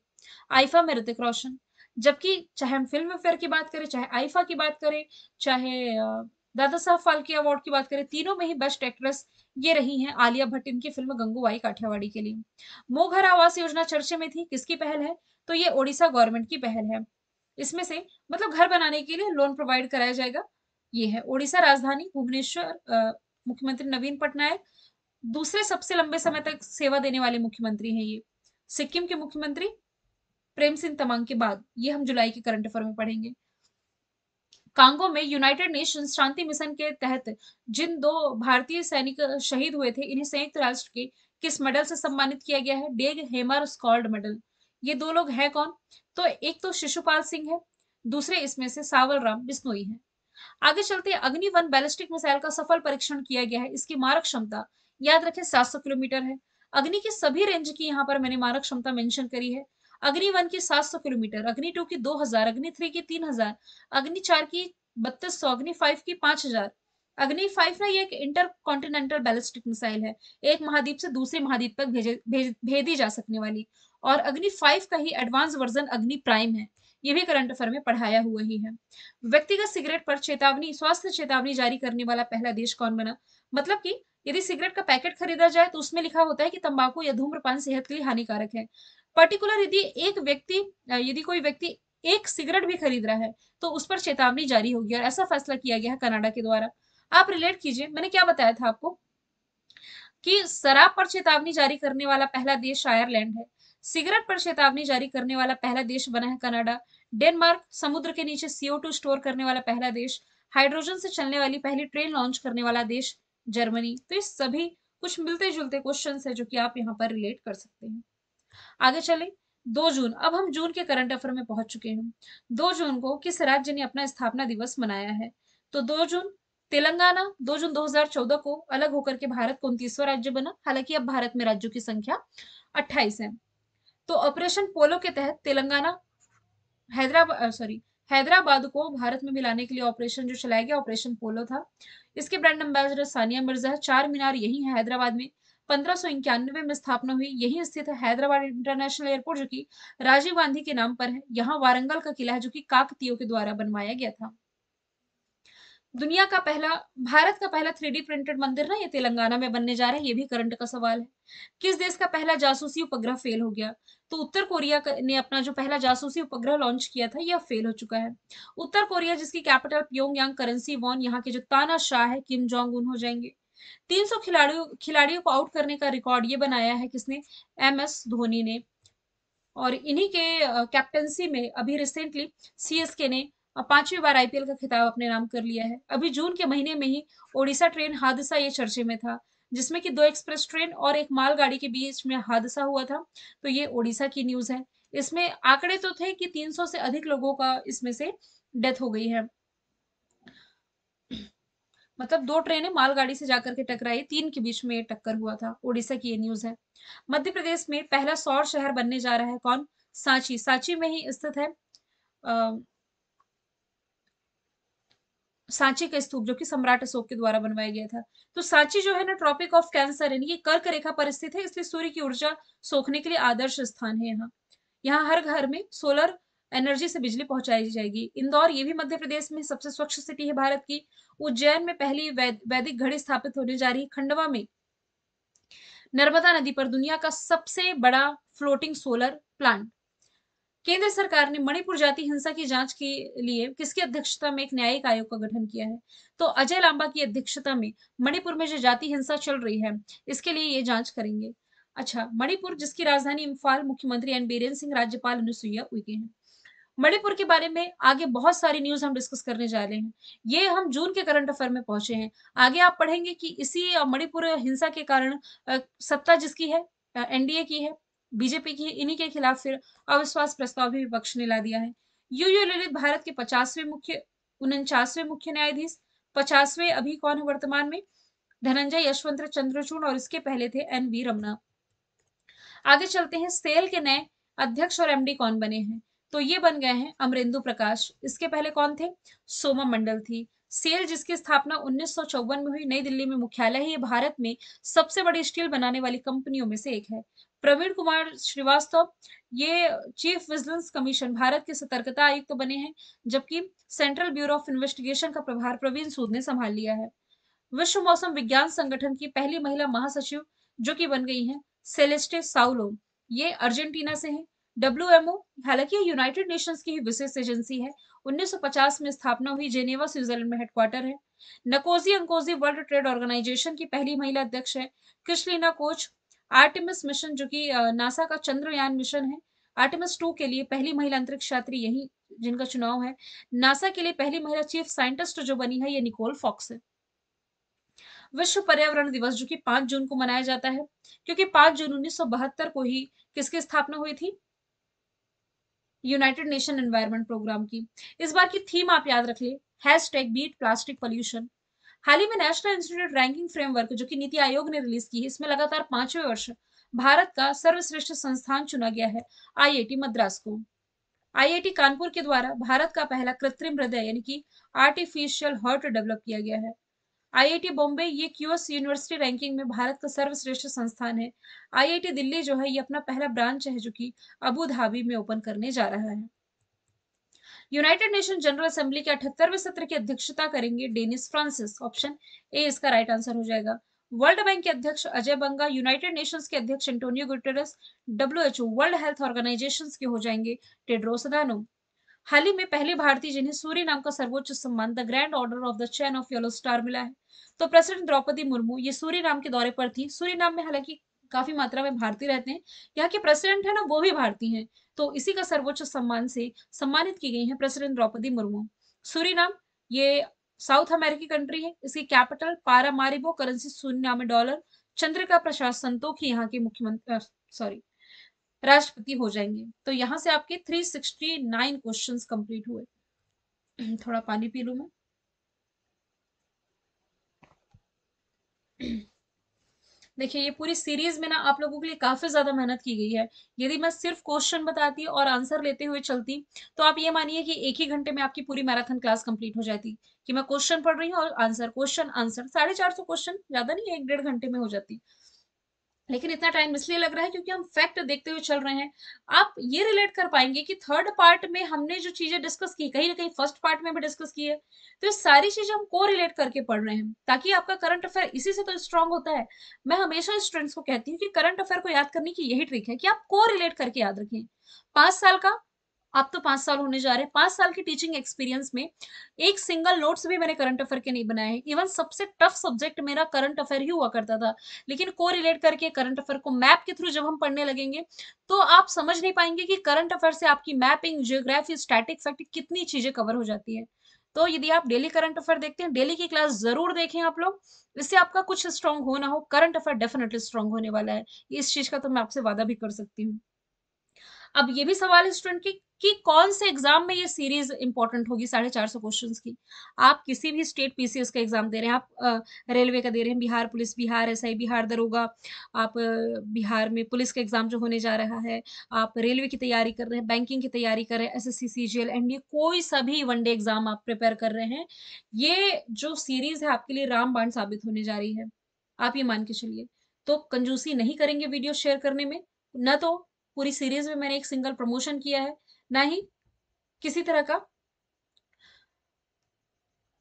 आइफा में ऋतिक रोशन जबकि चाहे हम फिल्म फेयर की बात करें चाहे आइफा की बात करें चाहे दादा साहब फालके अवार्ड की बात करें तीनों में ही बेस्ट एक्ट्रेस ये रही हैं आलिया भट्ट इनकी फिल्म गंगूबाई काठियावाड़ी के लिए मोघर आवास योजना चर्चे में थी किसकी पहल है तो ये ओडिशा गवर्नमेंट की पहल है इसमें से मतलब घर बनाने के लिए लोन प्रोवाइड कराया जाएगा ये है ओडिशा राजधानी भुवनेश्वर मुख्यमंत्री नवीन पटनायक दूसरे सबसे लंबे समय तक सेवा देने वाले मुख्यमंत्री हैं ये सिक्किम के मुख्यमंत्री प्रेम सिंह तमांग के बाद ये हम जुलाई के करंट अफेयर में पढ़ेंगे कांगो में यूनाइटेड नेशन शांति मिशन के तहत जिन दो भारतीय सैनिक शहीद हुए थे इन्हें संयुक्त राष्ट्र के किस मेडल से सम्मानित किया गया है डेग हेमर स्कॉल्ड मेडल ये दो लोग हैं कौन तो एक तो शिशुपाल सिंह है दूसरे इसमें से सावल राम बिस्नोई है आगे चलते अग्नि वन बैलिस्टिक मिसाइल का सफल परीक्षण किया गया है इसकी मारक क्षमता याद रखें 700 किलोमीटर है अग्नि के सभी रेंज की यहाँ पर मैंने मारक क्षमता मेंशन करी है अग्नि वन की सात सौ किलोमीटर अग्नि टू की दो हजार अग्नि थ्री की तीन हजार अग्नि चार की बत्तीस सौ अग्नि फाइव की पांच हजार अग्नि फाइव ना ये एक इंटर कॉन्टिनेंटल बैलिस्टिक मिसाइल है एक महाद्वीप से दूसरे महाद्वीप तक भेजे भेज, भेजी जा सकने वाली और अग्नि फाइव का ही एडवांस वर्जन अग्नि प्राइम है ये भी करंट अफेयर में पढ़ाया हुआ ही है व्यक्तिगत सिगरेट पर चेतावनी स्वास्थ्य चेतावनी जारी करने वाला पहला देश कौन बना मतलब कि यदि सिगरेट का पैकेट खरीदा जाए तो उसमें लिखा होता है कि तंबाकू या धूम्रपान सेहत के लिए हानिकारक है पर्टिकुलर यदि एक व्यक्ति यदि कोई व्यक्ति एक सिगरेट भी खरीद रहा है तो उस पर चेतावनी जारी होगी और ऐसा फैसला किया गया है कनाडा के द्वारा आप रिलेट कीजिए मैंने क्या बताया था आपको कि शराब पर चेतावनी जारी करने वाला पहला देश आयरलैंड है सिगरेट पर चेतावनी जारी करने वाला पहला देश बना है कनाडा डेनमार्क समुद्र के नीचे सीओ टू स्टोर करने वाला पहला देश हाइड्रोजन से चलने वाली पहली ट्रेन लॉन्च करने वाला देश जर्मनी तो ये सभी कुछ मिलते जुलते क्वेश्चन है जो कि आप यहाँ पर रिलेट कर सकते हैं आगे चले दो जून अब हम जून के करंट अफेयर में पहुंच चुके हैं दो जून को किस राज्य ने अपना स्थापना दिवस मनाया है तो दो जून तेलंगाना दो जून 2014 को अलग होकर के भारत को उनतीसवा राज्य बना हालांकि अब भारत में राज्यों की संख्या 28 है तो ऑपरेशन पोलो के तहत तेलंगाना हैदराबाद सॉरी हैदराबाद को भारत में मिलाने के लिए ऑपरेशन जो चलाया गया ऑपरेशन पोलो था इसके ब्रांड एम्बेसडर सानिया मिर्जा चार मीनार यही है हैदराबाद में पंद्रह में स्थापना हुई यही स्थित है हैदराबाद इंटरनेशनल एयरपोर्ट जो कि राजीव गांधी के नाम पर है यहाँ वारंगल का किला है जो कि काकतियों के द्वारा बनवाया गया था दुनिया का पहला भारत का पहला थ्री प्रिंटेड मंदिर ना ये तेलंगाना में बनने जा रहा है ये भी करंट का सवाल है किस देश का पहला जासूसी उपग्रह फेल हो गया तो उत्तर कोरिया ने अपना जो पहला जासूसी उपग्रह लॉन्च किया था यह फेल हो चुका है उत्तर कोरिया जिसकी कैपिटल प्योंगयांग करेंसी वॉन यहाँ के जो ताना शाह है किम जोंग उन हो जाएंगे तीन सौ खिलाड़ियों खिलाड़ियों को आउट करने का रिकॉर्ड ये बनाया है किसने एम एस धोनी ने और इन्हीं के कैप्टनसी में अभी रिसेंटली सीएसके ने पांचवी बार आईपीएल का खिताब अपने नाम कर लिया है अभी जून के महीने में ही ओडिशा ट्रेन हादसा ये चर्चे में था जिसमें कि दो एक्सप्रेस ट्रेन और एक मालगाड़ी के बीच में हादसा हुआ था तो ये ओडिशा की न्यूज है इसमें आंकड़े तो थे कि 300 से अधिक लोगों का इसमें से डेथ हो गई है मतलब दो ट्रेनें मालगाड़ी से जाकर के टकराई तीन के बीच में टक्कर हुआ था उड़ीसा की ये न्यूज है मध्य प्रदेश में पहला सौर शहर बनने जा रहा है कौन सांची सांची में ही स्थित है सांची का स्तूप जो कि सम्राट अशोक के द्वारा बनवाया गया था तो सांची जो है ना ट्रॉपिक ऑफ कैंसर यानी कि कर्क रेखा पर स्थित है इसलिए सूर्य की ऊर्जा सोखने के लिए आदर्श स्थान है यहाँ यहाँ हर घर में सोलर एनर्जी से बिजली पहुंचाई जाएगी इंदौर ये भी मध्य प्रदेश में सबसे स्वच्छ सिटी है भारत की उज्जैन में पहली वैदिक घड़ी स्थापित होने जा रही खंडवा में नर्मदा नदी पर दुनिया का सबसे बड़ा फ्लोटिंग सोलर प्लांट केंद्र सरकार ने मणिपुर जाति हिंसा की जांच के लिए किसकी अध्यक्षता में एक न्यायिक आयोग का गठन किया है तो अजय लांबा की अध्यक्षता में मणिपुर में जो जाति हिंसा चल रही है इसके लिए ये जांच करेंगे अच्छा मणिपुर जिसकी राजधानी इम्फाल मुख्यमंत्री एन बीरेन्द्र सिंह राज्यपाल अनुसुईया उइके हैं मणिपुर के बारे में आगे बहुत सारी न्यूज हम डिस्कस करने जा रहे हैं ये हम जून के करंट अफेयर में पहुंचे हैं आगे आप पढ़ेंगे कि इसी मणिपुर हिंसा के कारण सत्ता जिसकी है एनडीए की है बीजेपी की है इन्हीं के खिलाफ फिर अविश्वास प्रस्ताव भी विपक्ष ने ला दिया है यू यू ललित भारत के पचासवें मुख्य उनचासवें मुख्य न्यायाधीश पचासवें अभी कौन है वर्तमान में धनंजय यशवंत चंद्रचूड़ और इसके पहले थे एन वी रमना आगे चलते हैं सेल के नए अध्यक्ष और एमडी कौन बने हैं तो ये बन गए हैं अमरेंदु प्रकाश इसके पहले कौन थे सोमा मंडल थी सेल जिसकी स्थापना उन्नीस में हुई नई दिल्ली में मुख्यालय है ये भारत में सबसे बड़ी स्टील बनाने वाली कंपनियों में से एक है प्रवीण कुमार श्रीवास्तव ये चीफ विजिलेंस कमीशन भारत के सतर्कता आयुक्त तो बने हैं जबकि सेंट्रल ब्यूरो ऑफ इन्वेस्टिगेशन का प्रभार प्रवीण सूद ने संभाल लिया है विश्व मौसम विज्ञान संगठन की पहली महिला महासचिव जो कि बन गई है सेलेस्टे साउलो ये अर्जेंटीना से हैं डब्ल्यू एम ओ हालांकि यूनाइटेड नेशंस की ही विशेष एजेंसी है 1950 में स्थापना हुई जेनेवा स्विट्जरलैंड में हेडक्वार्टर है नकोजी अंकोजी वर्ल्ड ट्रेड ऑर्गेनाइजेशन की पहली महिला अध्यक्ष है क्रिस्लिना कोच आर्टिमिस मिशन जो कि नासा का चंद्रयान मिशन है आर्टिमिस टू के लिए पहली महिला अंतरिक्ष यात्री यही जिनका चुनाव है नासा के लिए पहली महिला चीफ साइंटिस्ट जो बनी है ये निकोल फॉक्स है विश्व पर्यावरण दिवस जो कि 5 जून को मनाया जाता है क्योंकि 5 जून उन्नीस को ही किसकी स्थापना हुई थी यूनाइटेड नेशन एनवायरमेंट प्रोग्राम की इस बार की थीम आप याद रख लिये hashtag beat plastic pollution हाल ही में नेशनल इंस्टीट्यूट रैंकिंग फ्रेमवर्क जो कि नीति आयोग ने रिलीज की है इसमें लगातार पांचवें वर्ष भारत का सर्वश्रेष्ठ संस्थान चुना गया है आईआईटी मद्रास को आईआईटी कानपुर के द्वारा भारत का पहला कृत्रिम हृदय यानी कि आर्टिफिशियल हार्ट डेवलप किया गया है आईआईटी बॉम्बे ये क्यूएस यूनिवर्सिटी रैंकिंग में भारत का सर्वश्रेष्ठ संस्थान है आईआईटी दिल्ली जो है ये अपना पहला ब्रांच है जो कि अबू धाबी में ओपन करने जा रहा है यूनाइटेड नेशन जनरल असेंबली के अठहत्तरवें सत्र की अध्यक्षता करेंगे डेनिस फ्रांसिस ऑप्शन ए इसका राइट आंसर हो जाएगा वर्ल्ड बैंक के अध्यक्ष अजय बंगा यूनाइटेड नेशंस के अध्यक्ष Antonio Guterres WHO world health organisation के हो जाएंगे टेड्रोसदानो हाल ही में पहले भारतीय जिन्हें सूर्य नाम का सर्वोच्च सम्मान the grand order of the chain of yellow star मिला है तो प्रेसिडेंट द्रौपदी मुर्मू ये सूर्य नाम के दौरे पर थी सूर्य नाम में हालांकि काफी मात्रा में भारतीय रहते हैं यहाँ के प्रेसिडेंट है ना वो भी भारतीय हैं तो इसी का सर्वोच्च सम्मान से सम्मानित की गई है प्रेसिडेंट द्रौपदी मुर्मू सूरीनाम ये साउथ अमेरिकी कंट्री है इसकी कैपिटल पारा मारिबो करेंसी सूर्य में डॉलर चंद्रिका तो की यहाँ के मुख्यमंत्री सॉरी राष्ट्रपति हो जाएंगे तो यहाँ से आपके 369 क्वेश्चन कंप्लीट हुए (clears throat) थोड़ा पानी पी लू मैं (clears throat) देखिए ये पूरी सीरीज में ना आप लोगों के लिए काफी ज्यादा मेहनत की गई है यदि मैं सिर्फ क्वेश्चन बताती और आंसर लेते हुए चलती तो आप ये मानिए कि एक ही घंटे में आपकी पूरी मैराथन क्लास कंप्लीट हो जाती कि मैं क्वेश्चन पढ़ रही हूँ और आंसर क्वेश्चन आंसर साढ़े चार सौ क्वेश्चन ज्यादा नहीं एक डेढ़ घंटे में हो जाती लेकिन इतना टाइम इसलिए लग रहा है क्योंकि हम फैक्ट देखते हुए चल रहे हैं आप ये रिलेट कर पाएंगे कि थर्ड पार्ट में हमने जो चीजें डिस्कस की कहीं ना कहीं फर्स्ट पार्ट में भी डिस्कस की है तो ये सारी चीजें हम को रिलेट करके पढ़ रहे हैं ताकि आपका करंट अफेयर इसी से तो स्ट्रांग होता है मैं हमेशा स्टूडेंट्स को कहती हूँ कि करंट अफेयर को याद करने की यही ट्रिक है कि आप को रिलेट करके याद रखें पांच साल का अब तो पांच साल होने जा रहे हैं पांच साल की टीचिंग एक्सपीरियंस में एक सिंगल नोट्स भी मैंने करंट अफेयर के नहीं बनाए हैं इवन सबसे टफ सब्जेक्ट मेरा करंट अफेयर ही हुआ करता था लेकिन को रिलेट करके करंट अफेयर को मैप के थ्रू जब हम पढ़ने लगेंगे तो आप समझ नहीं पाएंगे कि करंट अफेयर से आपकी मैपिंग जियोग्राफी स्टैटिक फैक्ट कितनी चीजें कवर हो जाती है तो यदि आप डेली करंट अफेयर देखते हैं डेली की क्लास जरूर देखें आप लोग इससे आपका कुछ स्ट्रांग हो ना हो करंट अफेयर डेफिनेटली स्ट्रांग होने वाला है इस चीज का तो मैं आपसे वादा भी कर सकती हूँ अब ये भी सवाल है स्टूडेंट की कि कौन से एग्जाम में ये सीरीज इंपॉर्टेंट होगी साढ़े चार सौ क्वेश्चन की आप किसी भी स्टेट पीसीएस का एग्जाम दे रहे हैं आप रेलवे का दे रहे हैं बिहार पुलिस बिहार आई बिहार दरोगा आप बिहार में पुलिस का एग्जाम जो होने जा रहा है आप रेलवे की तैयारी कर रहे हैं बैंकिंग की तैयारी कर रहे हैं S S C C G L NDA कोई सा भी वनडे एग्जाम आप प्रिपेयर कर रहे हैं ये जो सीरीज है आपके लिए रामबाण साबित होने जा रही है आप ये मान के चलिए तो कंजूसी नहीं करेंगे वीडियो शेयर करने में न तो पूरी सीरीज में मैंने एक सिंगल प्रमोशन किया है ना ही किसी तरह का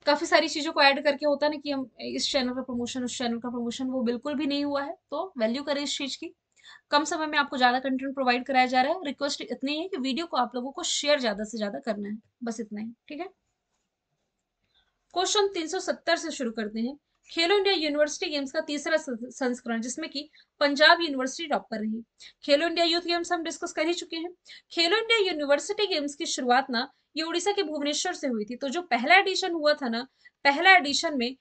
काफी सारी चीजों को ऐड करके होता ना कि हम इस चैनल का प्रमोशन उस चैनल का प्रमोशन वो बिल्कुल भी नहीं हुआ है तो वैल्यू करें इस चीज की कम समय में आपको ज्यादा कंटेंट प्रोवाइड कराया जा रहा है रिक्वेस्ट इतनी है कि वीडियो को आप लोगों को शेयर ज्यादा से ज्यादा करना है बस इतना ही ठीक है क्वेश्चन 370 से शुरू करते हैं खेलो इंडिया यूनिवर्सिटी गेम्स का तीसरा संस्करण जिसमें कि पंजाब यूनिवर्सिटी टॉपर रही खेलो इंडिया यूथ गेम्स हम डिस्कस कर ही चुके हैं खेलो इंडिया यूनिवर्सिटी गेम्स की शुरुआत ना ये उड़ीसा के भुवनेश्वर से हुई थी तो जो पहला एडिशन हुआ था ना पहला एडिशन में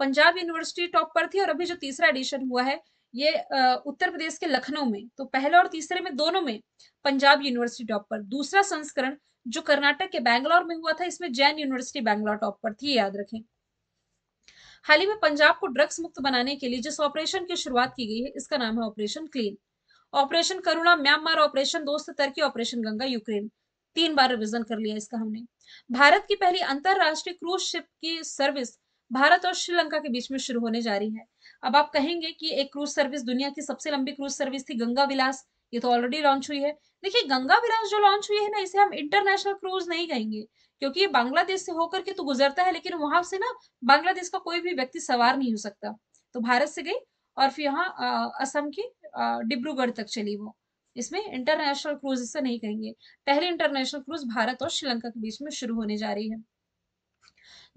पंजाब यूनिवर्सिटी टॉप पर थी और अभी जो तीसरा एडिशन हुआ है ये उत्तर प्रदेश के लखनऊ में तो पहले और तीसरे में दोनों में पंजाब यूनिवर्सिटी टॉप पर दूसरा संस्करण जो कर्नाटक के बैंगलोर में हुआ था इसमें जैन यूनिवर्सिटी बैंगलोर टॉप पर थी याद रखें हाल ही में पंजाब को ड्रग्स मुक्त बनाने के लिए जिस ऑपरेशन की शुरुआत की गई है इसका नाम है operation clean operation Karuna Myanmar operation Dost Turkey operation Ganga Ukraine तीन बार रिविजन कर लिया इसका हमने भारत की पहली अंतरराष्ट्रीय क्रूज शिप की सर्विस भारत और श्रीलंका के बीच में शुरू होने जा रही है अब आप कहेंगे कि एक क्रूज सर्विस दुनिया की सबसे लंबी क्रूज सर्विस थी गंगा विलास ये तो ऑलरेडी लॉन्च हुई है देखिए गंगा विलास जो लॉन्च हुई है ना इसे हम इंटरनेशनल क्रूज नहीं कहेंगे क्योंकि ये बांग्लादेश से होकर के तो गुजरता है लेकिन वहां से ना बांग्लादेश का कोई भी व्यक्ति सवार नहीं हो सकता तो भारत से गई और फिर यहाँ असम की डिब्रूगढ़ तक चली वो इसमें इंटरनेशनल क्रूज इससे नहीं कहेंगे पहली इंटरनेशनल क्रूज भारत और श्रीलंका के बीच में शुरू होने जा रही है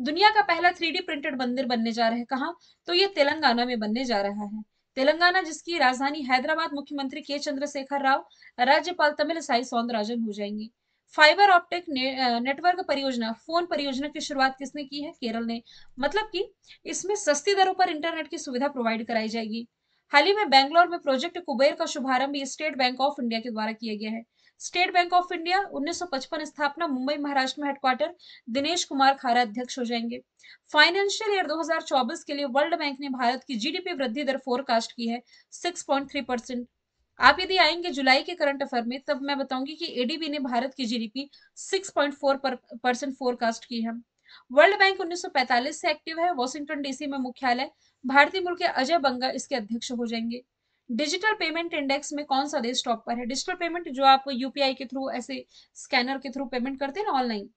दुनिया का पहला थ्री प्रिंटेड मंदिर बनने जा रहा है कहा तो ये तेलंगाना में बनने जा रहा है तेलंगाना जिसकी राजधानी हैदराबाद मुख्यमंत्री के चंद्रशेखर राव राज्यपाल तमिल साई सौंदराजन हो जाएंगे फाइबर ऑप्टिक नेटवर्क परियोजना फोन परियोजना की शुरुआत किसने की है केरल ने मतलब कि इसमें सस्ती दरों पर इंटरनेट की सुविधा प्रोवाइड कराई जाएगी हाल ही में बैंगलोर में प्रोजेक्ट कुबेर का शुभारंभ स्टेट बैंक ऑफ इंडिया के द्वारा किया गया है स्टेट बैंक ऑफ इंडिया 1955 स्थापना मुंबई महाराष्ट्र में हेडक्वार्टर दिनेश कुमार खारा अध्यक्ष हो जाएंगे फाइनेंशियल ईयर 2024 के लिए वर्ल्ड बैंक ने भारत की जीडीपी वृद्धि दर फोरकास्ट की है 6.3 परसेंट आप यदि आएंगे जुलाई के करंट अफेयर में तब मैं बताऊंगी कि एडीबी ने भारत की जीडीपी 6.4 परसेंट फोरकास्ट की है वर्ल्ड बैंक 1945 से एक्टिव है वॉशिंगटन डीसी में मुख्यालय भारतीय मूल के अजय बंगा इसके अध्यक्ष हो जाएंगे डिजिटल पेमेंट इंडेक्स में कौन सा देश टॉप पर है डिजिटल पेमेंट जो आप यूपीआई के थ्रू ऐसे स्कैनर के थ्रू पेमेंट करते हैं ना ऑनलाइन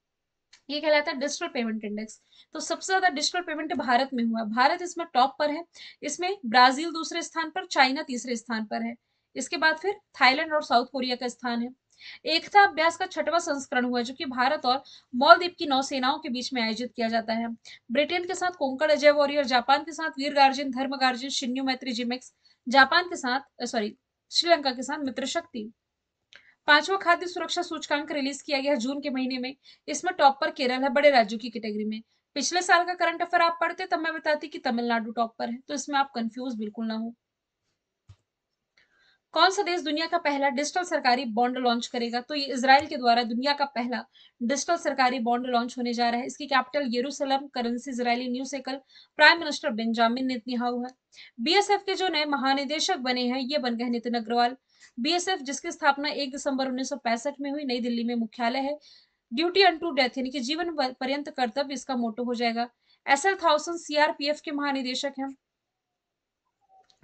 ये कहलाता है डिजिटल पेमेंट इंडेक्स तो सबसे ज्यादा डिजिटल पेमेंट भारत में हुआ भारत इसमें टॉप पर है इसमें ब्राजील दूसरे स्थान पर चाइना तीसरे स्थान पर है इसके बाद फिर थाईलैंड और साउथ कोरिया का स्थान है एकता अभ्यास का छठवां संस्करण हुआ जो कि भारत और मॉलदीप की नौसेनाओं के बीच में आयोजित किया जाता है ब्रिटेन के साथ कोंकण अजय वॉरियर जापान के साथ Veer guardian Dharma guardian Shinyuu Maitri JIMEX Japan के साथ सॉरी श्रीलंका के साथ मित्र शक्ति पांचवा खाद्य सुरक्षा सूचकांक रिलीज किया गया जून के महीने में इसमें टॉप पर केरल है बड़े राज्यों की कैटेगरी में पिछले साल का करंट अफेयर आप पढ़ते तब मैं बताती कि तमिलनाडु टॉप पर है तो इसमें आप कंफ्यूज बिल्कुल ना हो कौन सा देश दुनिया का पहला डिजिटल सरकारी बॉन्ड लॉन्च करेगा तो ये इसराइल के द्वारा दुनिया का पहला डिजिटल सरकारी बॉन्ड लॉन्च होने जा रहा है इसकी capital Jerusalem currency Israeli new shekel prime minister Benjamin Netanyahu है बीएसएफ के जो नए महानिदेशक बने हैं ये बन गए नितिन अग्रवाल बीएसएफ जिसकी स्थापना एक दिसंबर उन्नीस में हुई नई दिल्ली में मुख्यालय है ड्यूटी अन टू डेथ यानी कि जीवन पर्यंत कर्तव्य इसका मोटो हो जाएगा एस एल थाउसेंड सीआरपीएफ के महानिदेशक हैं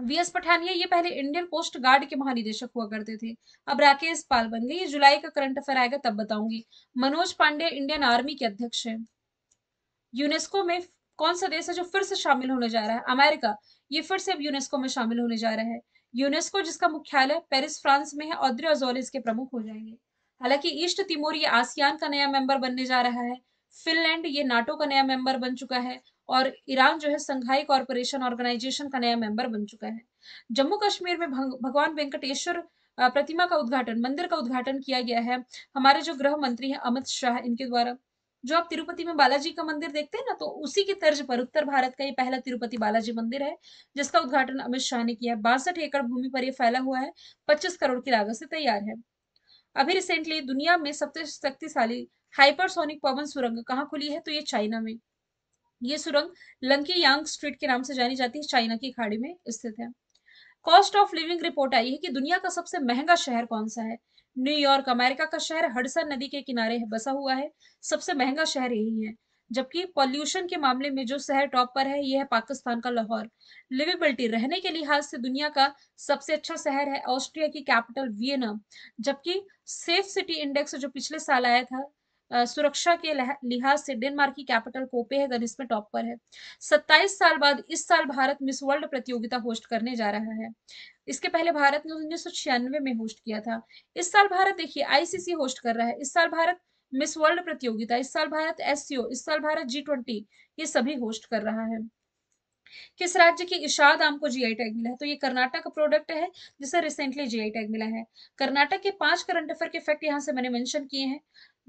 वीएस पठानिया ये पहले इंडियन कोस्ट गार्ड के महानिदेशक हुआ करते थे अब राकेश पाल बन गए ये जुलाई का करंट अफेयर आएगा तब बताऊंगी मनोज पांडे इंडियन आर्मी के अध्यक्ष हैं यूनेस्को में कौन सा देश है जो फिर से शामिल होने जा रहा है अमेरिका ये फिर से अब यूनेस्को में शामिल होने जा रहा है यूनेस्को जिसका मुख्यालय पेरिस फ्रांस में है और अजोल इसके प्रमुख हो जाएंगे हालांकि ईस्ट तिमोर ये आसियान का नया मेंबर बनने जा रहा है फिनलैंड ये नाटो का नया मेंबर बन चुका है और ईरान जो है संघाई कॉरपोरेशन ऑर्गेनाइजेशन का नया मेंबर बन चुका है जम्मू कश्मीर में भगवान वेंकटेश्वर प्रतिमा का उद्घाटन मंदिर का उद्घाटन किया गया है हमारे जो गृह मंत्री हैं अमित शाह इनके द्वारा जो आप तिरुपति में बालाजी का मंदिर देखते हैं ना तो उसी की तर्ज पर उत्तर भारत का ये पहला तिरुपति बालाजी मंदिर है जिसका उद्घाटन अमित शाह ने किया है बासठ एकड़ भूमि पर यह फैला हुआ है पच्चीस करोड़ की लागत से तैयार है अभी रिसेंटली दुनिया में सबसे शक्तिशाली हाइपरसोनिक पवन सुरंग कहाँ खुली है तो ये चाइना में ये सुरंग लंकी यांग स्ट्रीट के नाम से जानी जाती है चाइना की खाड़ी में स्थित है कॉस्ट ऑफ लिविंग रिपोर्ट आई है कि दुनिया का सबसे महंगा शहर कौन सा है न्यूयॉर्क अमेरिका का शहर हडसन नदी के किनारे बसा हुआ है सबसे महंगा शहर यही है जबकि पॉल्यूशन के मामले में जो शहर टॉप पर है यह है पाकिस्तान का लाहौर लिवेबिलिटी रहने के लिहाज से दुनिया का सबसे अच्छा शहर है ऑस्ट्रिया की कैपिटल वियना जबकि सेफ सिटी इंडेक्स जो पिछले साल आया था सुरक्षा के लिहाज से डेनमार्क की कैपिटल कोपेहेगन इसमें टॉप पर है 27 साल बाद इस साल भारत मिस वर्ल्ड प्रतियोगिता होस्ट करने जा रहा है इसके पहले भारत ने उन्नीस में होस्ट किया था इस साल भारत देखिए आईसीसी होस्ट कर रहा है इस साल भारत मिस वर्ल्ड प्रतियोगिता इस साल भारत एस इस साल भारत जी ट्वेंटी ये सभी होस्ट कर रहा है किस राज्य की इशाद आम को जीआई टैग मिला है तो ये कर्नाटक का प्रोडक्ट है जिसे रिसेंटली जीआई टैग मिला है कर्नाटक के पांच करंट अफेयर के फैक्ट यहाँ से मैंने मेंशन किए हैं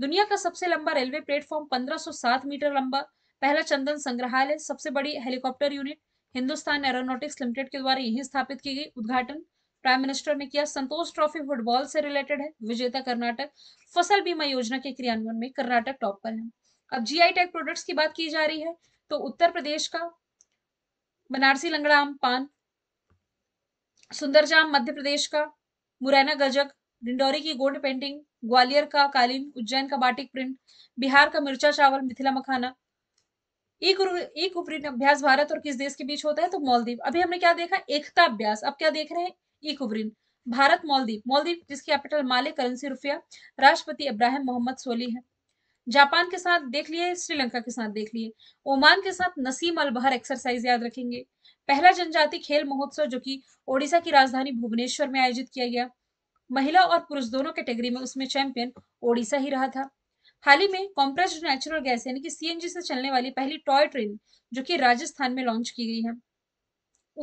दुनिया का सबसे लंबा रेलवे प्लेटफॉर्म 1507 मीटर लंबा पहला चंदन संग्रहालय सबसे बड़ी helicopter unit Hindustan Aeronautics Limited के द्वारा यही स्थापित की गई उद्घाटन प्राइम मिनिस्टर ने किया संतोष ट्रॉफी फुटबॉल से रिलेटेड है विजेता कर्नाटक फसल बीमा योजना के क्रियान्वयन में कर्नाटक टॉप पर है अब जी टैग प्रोडक्ट्स की बात की जा रही है तो उत्तर प्रदेश का बनारसी लंगड़ा आम पान सुंदरजाम मध्य प्रदेश का मुरैना गजक डिंडोरी की गोल्ड पेंटिंग ग्वालियर का कालीन उज्जैन का बाटिक प्रिंट बिहार का मिर्चा चावल मिथिला मखाना एक एक ऊपरी अभ्यास भारत और किस देश के बीच होता है तो मालदीव अभी हमने क्या देखा एकता अभ्यास अब क्या देख रहे हैं एक उबरीन भारत मालदीव मालदीव जिसकी कैपिटल माले करेंसी रुपया राष्ट्रपति इब्राहिम मोहम्मद सोली है जापान के साथ देख लिए श्रीलंका के साथ देख लिए ओमान के साथ नसीम अल बहर एक्सरसाइज याद रखेंगे पहला जनजाति खेल महोत्सव जो कि ओडिशा की राजधानी भुवनेश्वर में आयोजित किया गया महिला और पुरुष दोनों कैटेगरी में उसमें चैंपियन ओडिशा ही रहा था हाल ही में कॉम्प्रेस्ड नेचुरल गैस यानी कि सीएनजी से चलने वाली पहली टॉय ट्रेन जो कि राजस्थान में लॉन्च की गई है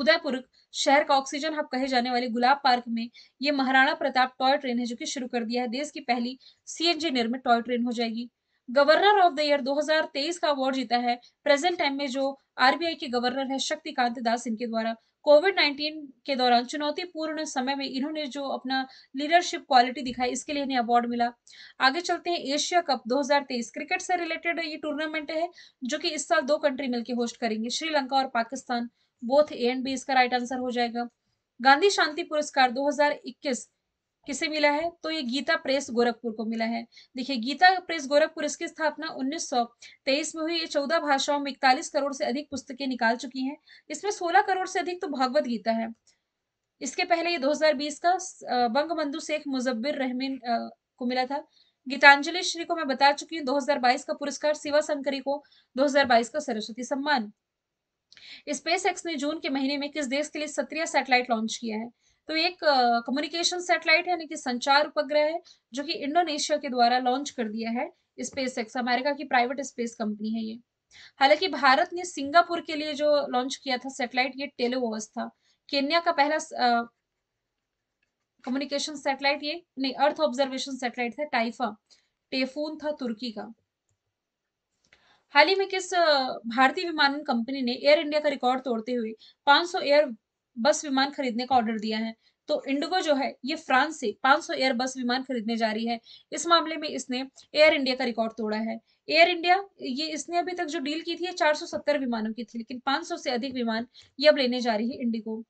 उदयपुर शहर का ऑक्सीजन हब कहे जाने वाले गुलाब पार्क में ये महाराणा प्रताप टॉय ट्रेन है जो कि शुरू कर दिया है देश की पहली सीएनजी निर्मित टॉय ट्रेन हो जाएगी गवर्नर ऑफ द ईयर 2023 का अवार्ड जीता है प्रेजेंट टाइम में जो आरबीआई के गवर्नर है शक्तिकांत दास इनके द्वारा कोविड नाइन्टीन के दौरान चुनौतीपूर्ण समय में इन्होंने जो अपना लीडरशिप क्वालिटी दिखाई इसके लिए इन्हें अवार्ड मिला आगे चलते हैं एशिया कप 2023 क्रिकेट से रिलेटेड ये टूर्नामेंट है जो कि इस साल दो कंट्री मिलकर होस्ट करेंगे श्रीलंका और Pakistan both A and B इसका राइट आंसर हो जाएगा गांधी शांति पुरस्कार 2021 किसे मिला है तो ये गीता प्रेस गोरखपुर को मिला है देखिए गीता प्रेस गोरखपुर इसकी स्थापना 1923 में हुई ये 14 भाषाओं में इकतालीस करोड़ से अधिक पुस्तकें निकाल चुकी हैं इसमें 16 करोड़ से अधिक तो भागवत गीता है इसके पहले ये 2020 का बंगबंधु शेख मुजब्बिर रहमीन को मिला था गीतांजलि श्री को मैं बता चुकी हूँ 2022 का पुरस्कार शिवा शंकरी को 2022 का सरस्वती सम्मान स्पेस एक्स ने जून के महीने में किस देश के लिए सत्रिया सैटेलाइट लॉन्च किया है तो एक कम्युनिकेशन सैटेलाइट यानी कि संचार उपग्रह है जो कि इंडोनेशिया के द्वारा लॉन्च कर दिया है स्पेस एक्स अमेरिका की प्राइवेट स्पेस कंपनी है ये हालांकि भारत ने सिंगापुर के लिए जो लॉन्च किया था सैटेलाइट ये टेलोवॉस था केन्या का पहला कम्युनिकेशन सैटेलाइट ये नहीं अर्थ ऑब्जर्वेशन सैटेलाइट था टाइफा टेफून था तुर्की का हाल ही में किस भारतीय विमानन कंपनी ने एयर इंडिया का रिकॉर्ड तोड़ते हुए 500 एयर बस विमान खरीदने का ऑर्डर दिया है तो इंडिगो जो है ये फ्रांस से 500 एयर बस विमान खरीदने जा रही है इस मामले में इसने एयर इंडिया का रिकॉर्ड तोड़ा है एयर इंडिया ये इसने अभी तक जो डील की थी 470 विमानों की थी लेकिन 500 से अधिक विमान ये अब लेने जा रही है इंडिगो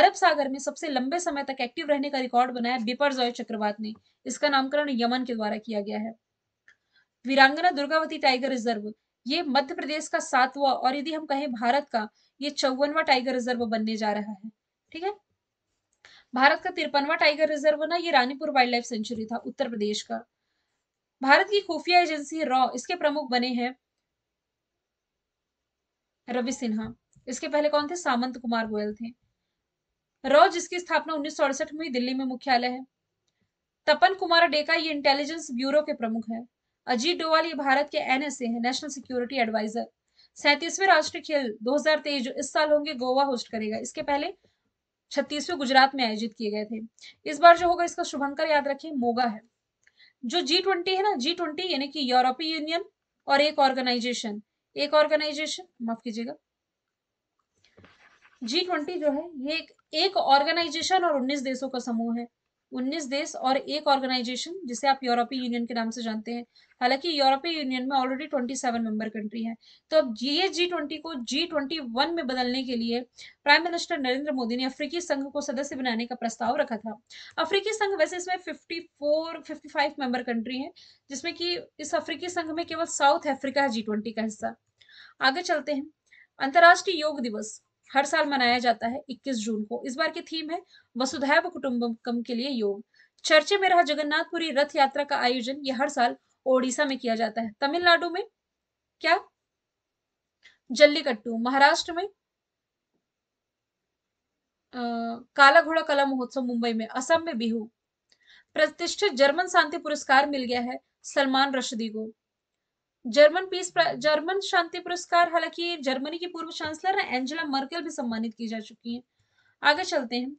अरब सागर में सबसे लंबे समय तक एक्टिव रहने का रिकॉर्ड बनाया बिपरजॉय चक्रवात ने इसका नामकरण यमन के द्वारा किया गया है वीरांगना दुर्गावती टाइगर रिजर्व ये मध्य प्रदेश का सातवां और यदि हम कहें भारत का ये चौवनवा टाइगर रिजर्व बनने जा रहा है ठीक है भारत का तिरपनवा टाइगर रिजर्व ना ये रानीपुर वाइल्ड लाइफ सेंचुरी था उत्तर प्रदेश का भारत की खुफिया एजेंसी रॉ इसके प्रमुख बने हैं रवि सिन्हा इसके पहले कौन थे सामंत कुमार गोयल थे रॉ जिसकी स्थापना उन्नीस में दिल्ली में मुख्यालय है तपन कुमार डेका ये इंटेलिजेंस ब्यूरो के प्रमुख है अजीत डोवाल ये भारत के एनएसए हैं नेशनल सिक्योरिटी एडवाइजर सैंतीसवें राष्ट्रीय खेल 2023 जो इस साल होंगे गोवा होस्ट करेगा इसके पहले छत्तीसवें गुजरात में आयोजित किए गए थे इस बार जो होगा इसका शुभंकर याद रखें मोगा है जो जी ट्वेंटी है ना जी ट्वेंटी यानी कि यूरोपीय यूनियन और एक ऑर्गेनाइजेशन एक ऑर्गेनाइजेशन माफ कीजिएगा जी ट्वेंटी जो है ये एक, एक ऑर्गेनाइजेशन और उन्नीस देशों का समूह है उन्नीस देश और एक ऑर्गेनाइजेशन जिसे आप यूरोपीय यूनियन के नाम से जानते हैं हालांकि यूरोपीय यूनियन में ऑलरेडी 27 मेंबर कंट्री है तो अब ये जी ट्वेंटी को जी ट्वेंटी वन में बदलने के लिए प्राइम मिनिस्टर नरेंद्र मोदी ने अफ्रीकी संघ को सदस्य बनाने का प्रस्ताव रखा था अफ्रीकी संघ वैसे इसमें 54 55 मेंबर कंट्री है जिसमें कि इस अफ्रीकी संघ में केवल साउथ अफ्रीका है जी ट्वेंटी का हिस्सा आगे चलते हैं अंतर्राष्ट्रीय योग दिवस हर साल मनाया जाता है इक्कीस जून को इस बार की थीम है वसुधैव कुटुंबकम के लिए योग चर्चे में रहा जगन्नाथपुरी रथ यात्रा का आयोजन ये हर साल ओडिशा में किया जाता है तमिलनाडु में क्या जल्लीकट्टू महाराष्ट्र में आ, काला घोड़ा कला महोत्सव मुंबई में असम में बिहू प्रतिष्ठित जर्मन शांति पुरस्कार मिल गया है सलमान रशदी को जर्मन पीस जर्मन शांति पुरस्कार हालांकि जर्मनी की पूर्व चांसलर एंजेला मर्केल भी सम्मानित की जा चुकी हैं आगे चलते हैं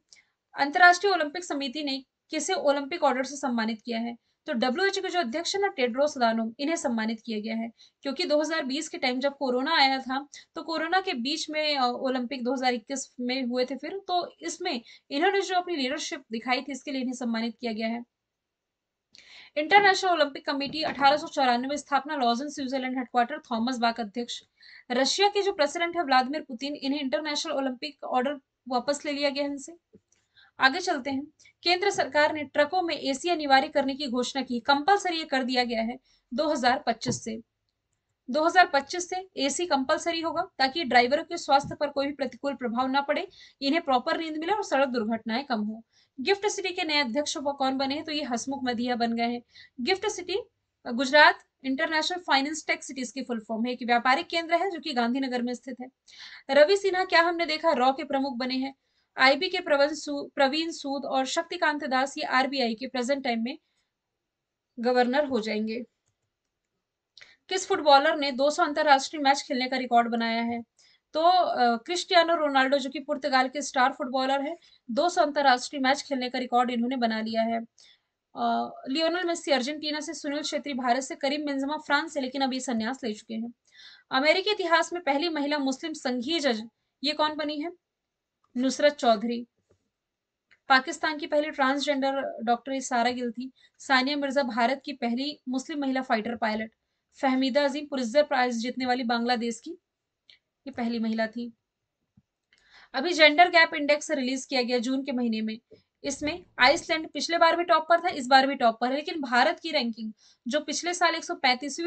अंतर्राष्ट्रीय ओलंपिक समिति ने किसे ओलंपिक ऑर्डर से सम्मानित किया है तो डब्ल्यू के जो अध्यक्ष है ना टेड्रोस दानोम इन्हें सम्मानित किया गया है क्योंकि 2020 के टाइम जब कोरोना आया था तो कोरोना के बीच में ओलंपिक 2021 में हुए थे फिर तो इसमें इन्होंने जो अपनी लीडरशिप दिखाई थी इसके लिए इन्हें सम्मानित किया गया है इंटरनेशनल ओलंपिक कमेटी अठारह में स्थापना Lausanne Switzerland headquarter Thomas Bach अध्यक्ष रशिया के जो प्रेसिडेंट है व्लादिमिर पुतिन इन्हें इंटरनेशनल ओलंपिक ऑर्डर वापस ले लिया गया इनसे आगे चलते हैं केंद्र सरकार ने ट्रकों में एसी अनिवार्य करने की घोषणा की कंपलसरी कर दिया गया है 2025 से 2025 से एसी कंपलसरी होगा ताकि ड्राइवरों के स्वास्थ्य पर कोई भी प्रतिकूल प्रभाव न पड़े इन्हें प्रॉपर नींद मिले और सड़क दुर्घटनाएं कम हो गिफ्ट सिटी के नए अध्यक्ष कौन बने हैं तो ये हसमुख मदिया बन गए हैं gift city Gujarat international finance tech cities की फुल फॉर्म है एक व्यापारिक केंद्र है जो कि गांधीनगर में स्थित है रवि सिन्हा क्या हमने देखा रॉ के प्रमुख बने हैं आईबी के प्रवीण सूद और शक्तिकांत दास ये आरबीआई के प्रेजेंट टाइम में गवर्नर हो जाएंगे किस फुटबॉलर ने 200 अंतरराष्ट्रीय मैच खेलने का रिकॉर्ड बनाया है तो क्रिस्टियानो रोनाल्डो जो कि पुर्तगाल के स्टार फुटबॉलर है 200 अंतरराष्ट्रीय मैच खेलने का रिकॉर्ड इन्होंने बना लिया है लियोनल मेस्सी अर्जेंटीना से सुनील छेत्री भारत से करीम बेंजमा फ्रांस से लेकिन अभी संन्यास ले चुके हैं अमेरिकी इतिहास में पहली महिला मुस्लिम संघीय जज ये कौन बनी है नुसरत चौधरी पाकिस्तान की पहली ट्रांसजेंडर डॉक्टर सारा गिल थी सानिया मिर्जा भारत की पहली मुस्लिम महिला फाइटर पायलट फहमीदा अजीम पुरस्कर प्राइज जीतने वाली बांग्लादेश की ये पहली महिला थी अभी जेंडर गैप इंडेक्स रिलीज किया गया जून के महीने में इसमें आइसलैंड पिछले बार भी टॉप पर था इस बार भी टॉप पर है लेकिन भारत की रैंकिंग जो पिछले साल एक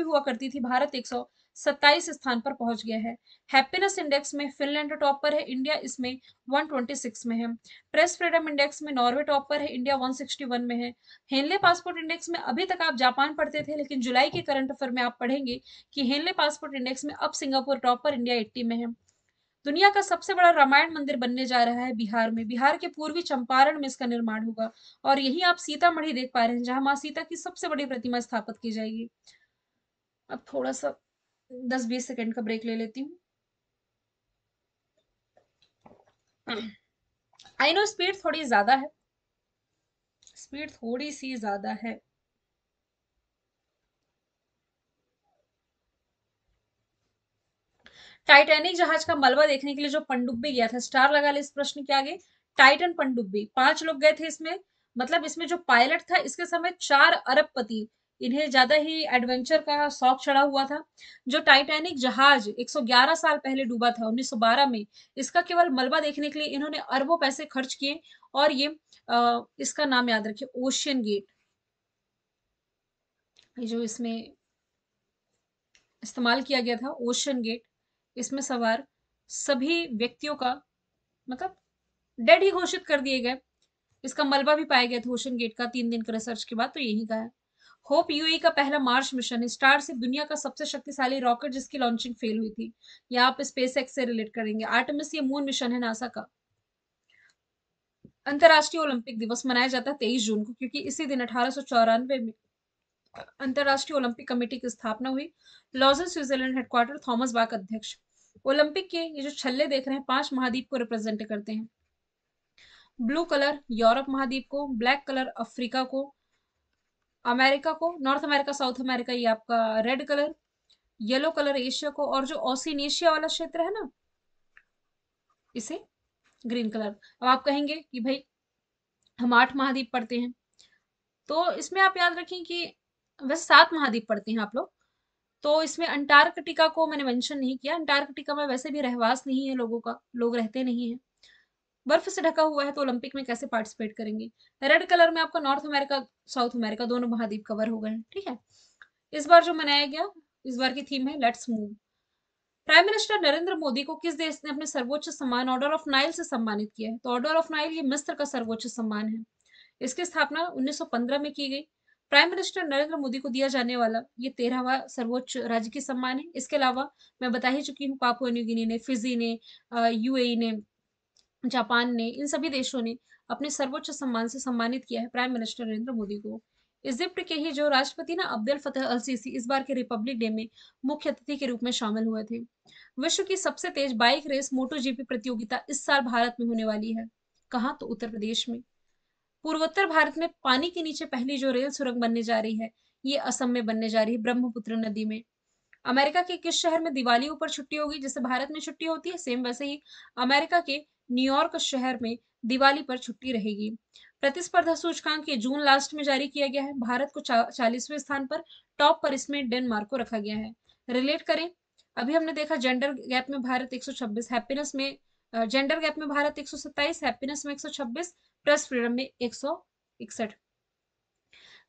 हुआ करती थी भारत एक सत्ताईस स्थान पर पहुंच गया है हैप्पीनेस इंडेक्स में फिनलैंड टॉप पर है इंडिया इसमें 126 में है प्रेस फ्रीडम इंडेक्स में नॉर्वे टॉप पर है इंडिया 161 में है हेनले पासपोर्ट इंडेक्स में अभी तक आप जापान पढ़ते थे लेकिन जुलाई के करंट अफेयर में आप पढ़ेंगे कि हेनले पासपोर्ट इंडेक्स में अब सिंगापुर टॉप पर इंडिया एट्टी में है दुनिया का सबसे बड़ा रामायण मंदिर बनने जा रहा है बिहार में बिहार के पूर्वी चंपारण में इसका निर्माण होगा और यही आप सीतामढ़ी देख पा रहे हैं जहां माँ सीता की सबसे बड़ी प्रतिमा स्थापित की जाएगी अब थोड़ा सा दस बीस सेकेंड का ब्रेक ले लेती हूँ आई नो स्पीड थोड़ी ज्यादा है स्पीड थोड़ी सी ज्यादा है टाइटैनिक जहाज का मलबा देखने के लिए जो पनडुब्बी गया था स्टार लगा ले इस प्रश्न के आगे टाइटन पनडुब्बी पांच लोग गए थे इसमें मतलब इसमें जो पायलट था इसके समय चार अरब पति इन्हें ज्यादा ही एडवेंचर का शौक चढ़ा हुआ था जो टाइटैनिक जहाज 111 साल पहले डूबा था 1912 में इसका केवल मलबा देखने के लिए इन्होंने अरबों पैसे खर्च किए और ये आ, इसका नाम याद रखिए ओशियन गेट जो इसमें इस्तेमाल किया गया था ओशियन गेट इसमें सवार सभी व्यक्तियों का मतलब डेड ही घोषित कर दिए गए इसका मलबा भी पाया गया था ओशन गेट का तीन दिन के रिसर्च के बाद तो यही का है होप यूएई का पहला मार्स मिशन स्टार से दुनिया का सबसे शक्तिशाली रॉकेट जिसकी लॉन्चिंग फेल हुई थी या आप स्पेस एक्स से रिलेट करेंगे आर्टमिस ये मून मिशन है नासा का अंतर्राष्ट्रीय ओलंपिक दिवस मनाया जाता है तेईस जून को क्योंकि इसी दिन अठारह में अंतर्राष्ट्रीय ओलंपिक कमेटी की स्थापना हुई Lausanne Switzerland headquarter Thomas Bach अध्यक्ष ओलंपिक के ये जो छल्ले देख रहे हैं पांच महाद्वीप को रिप्रेजेंट करते हैं ब्लू कलर यूरोप महाद्वीप को ब्लैक कलर अफ्रीका को अमेरिका को नॉर्थ अमेरिका साउथ अमेरिका ये आपका red colour yellow colour Asia को और जो एशिया वाला क्षेत्र है ना इसे ग्रीन कलर अब आप कहेंगे कि भाई हम आठ महाद्वीप पढ़ते हैं तो इसमें आप याद रखें कि वैसे सात महाद्वीप पढ़ते हैं आप लोग तो इसमें अंटार्कटिका को मैंने मेंशन नहीं किया अंटार्कटिका में वैसे भी रहवास नहीं है लोगों का लोग रहते नहीं हैं बर्फ से ढका हुआ है तो ओलंपिक में कैसे पार्टिसिपेट करेंगे रेड कलर में आपका नॉर्थ अमेरिका साउथ अमेरिका दोनों महाद्वीप कवर हो गए ठीक है इस बार जो मनाया गया इस बार की थीम है let's move prime minister Narendra Modi को किस देश ने अपने सर्वोच्च सम्मान ऑर्डर ऑफ नाइल से सम्मानित किया है तो ऑर्डर ऑफ नाइल ये मिस्र का सर्वोच्च सम्मान है इसकी स्थापना 1915 में की गई प्राइम मिनिस्टर नरेंद्र मोदी को दिया जाने वाला ये तेरहवा सर्वोच्च राजकीय सम्मान है इसके अलावा मैं बता ही चुकी हूँ पापुआ न्यूगिनी ने फिजी ने यूएई e ने जापान ने इन सभी देशों ने अपने सर्वोच्च सम्मान से सम्मानित किया है प्राइम मिनिस्टर नरेंद्र मोदी को इजिप्ट के ही जो राष्ट्रपति ना अब्दुल फतेह अल सीसी इस बार के रिपब्लिक डे में मुख्य अतिथि के रूप में शामिल हुए थे विश्व की सबसे तेज बाइक रेस मोटो जीपी प्रतियोगिता इस साल भारत में होने वाली है कहा तो उत्तर प्रदेश में पूर्वोत्तर भारत में पानी के नीचे पहली जो रेल सुरंग बनने जा रही है ये असम में बनने जा रही है ब्रह्मपुत्र नदी में अमेरिका के किस शहर में दिवाली ऊपर छुट्टी होगी जैसे भारत में छुट्टी होती है सेम वैसे ही अमेरिका के न्यूयॉर्क शहर में दिवाली पर छुट्टी रहेगी प्रतिस्पर्धा सूचकांक ये जून लास्ट में जारी किया गया है भारत को चालीसवें स्थान पर टॉप पर इसमें डेनमार्क को रखा गया है रिलेट करें अभी हमने देखा जेंडर गैप में भारत 126 हैप्पीनेस में जेंडर गैप में भारत 127 हैप्पीनेस में 126 प्रेस फ्रीडम में एक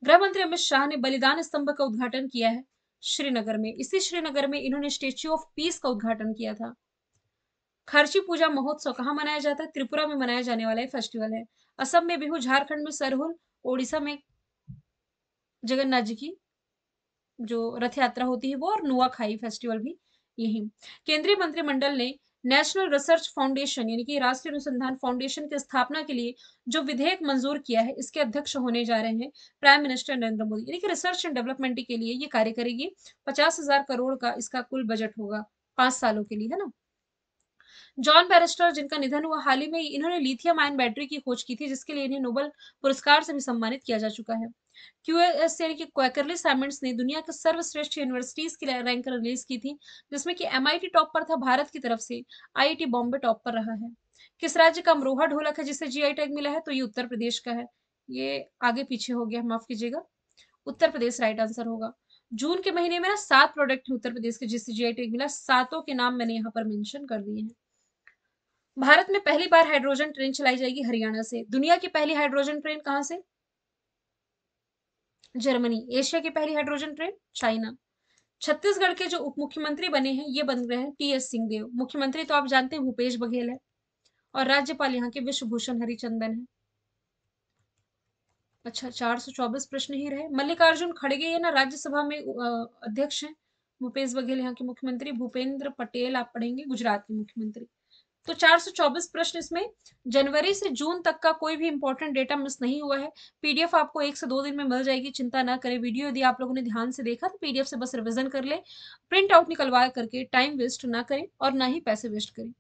गृह मंत्री अमित शाह ने बलिदान स्तंभ का उद्घाटन किया है श्रीनगर में इसी श्रीनगर में इन्होंने स्टेच्यू ऑफ पीस का उद्घाटन किया था खर्ची पूजा महोत्सव कहाँ मनाया जाता है त्रिपुरा में मनाया जाने वाला फेस्टिवल है असम में बिहू झारखंड में सरहुल ओडिशा में जगन्नाथ जी की जो रथ यात्रा होती है वो और नुआखाई फेस्टिवल भी यही केंद्रीय मंत्रिमंडल ने नेशनल रिसर्च फाउंडेशन यानी कि राष्ट्रीय अनुसंधान फाउंडेशन की स्थापना के लिए जो विधेयक मंजूर किया है इसके अध्यक्ष होने जा रहे हैं प्राइम मिनिस्टर नरेंद्र मोदी यानी कि रिसर्च एंड डेवलपमेंट के लिए ये कार्य करेगी पचास हजार करोड़ का इसका कुल बजट होगा पांच सालों के लिए है ना जॉन बैरिस्टर जिनका निधन हुआ हाल ही में इन्होंने लिथियम आयन बैटरी की खोज की थी जिसके लिए इन्हें नोबल पुरस्कार से भी सम्मानित किया जा चुका है क्यूएस यानी कि ने दुनिया के सर्वश्रेष्ठ यूनिवर्सिटीज की रैंक रिलीज की थी जिसमें कि एमआईटी टॉप पर था भारत की तरफ से आईआईटी बॉम्बे टॉप पर रहा है किस राज्य का अमरोहा ढोलक है जिसे जी टैग मिला है तो ये उत्तर प्रदेश का है ये आगे पीछे हो गया माफ कीजिएगा उत्तर प्रदेश राइट आंसर होगा जून के महीने में ना सात प्रोडक्ट है उत्तर प्रदेश के जिससे जीआई टैग मिला सातों के नाम मैंने यहाँ पर मेंशन कर दिए हैं भारत में पहली बार हाइड्रोजन ट्रेन चलाई जाएगी हरियाणा से दुनिया की पहली हाइड्रोजन ट्रेन कहां से जर्मनी एशिया की पहली हाइड्रोजन ट्रेन चाइना छत्तीसगढ़ के जो उप मुख्यमंत्री बने हैं ये बन गए हैं टी एस सिंहदेव मुख्यमंत्री तो आप जानते हैं भूपेश बघेल है और राज्यपाल यहाँ के विश्वभूषण हरिचंदन है अच्छा चार सौ चौबीस प्रश्न ही रहे मल्लिकार्जुन खड़गे ये ना राज्यसभा में अध्यक्ष हैं भूपेश बघेल यहाँ के मुख्यमंत्री भूपेंद्र पटेल आप पढ़ेंगे गुजरात के मुख्यमंत्री तो 424 प्रश्न इसमें जनवरी से जून तक का कोई भी इंपॉर्टेंट डेटा मिस नहीं हुआ है पीडीएफ आपको एक से दो दिन में मिल जाएगी चिंता ना करें वीडियो यदि आप लोगों ने ध्यान से देखा तो पीडीएफ से बस रिविजन कर ले प्रिंट आउट निकलवा करके टाइम वेस्ट ना करें और ना ही पैसे वेस्ट करें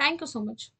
थैंक यू सो मच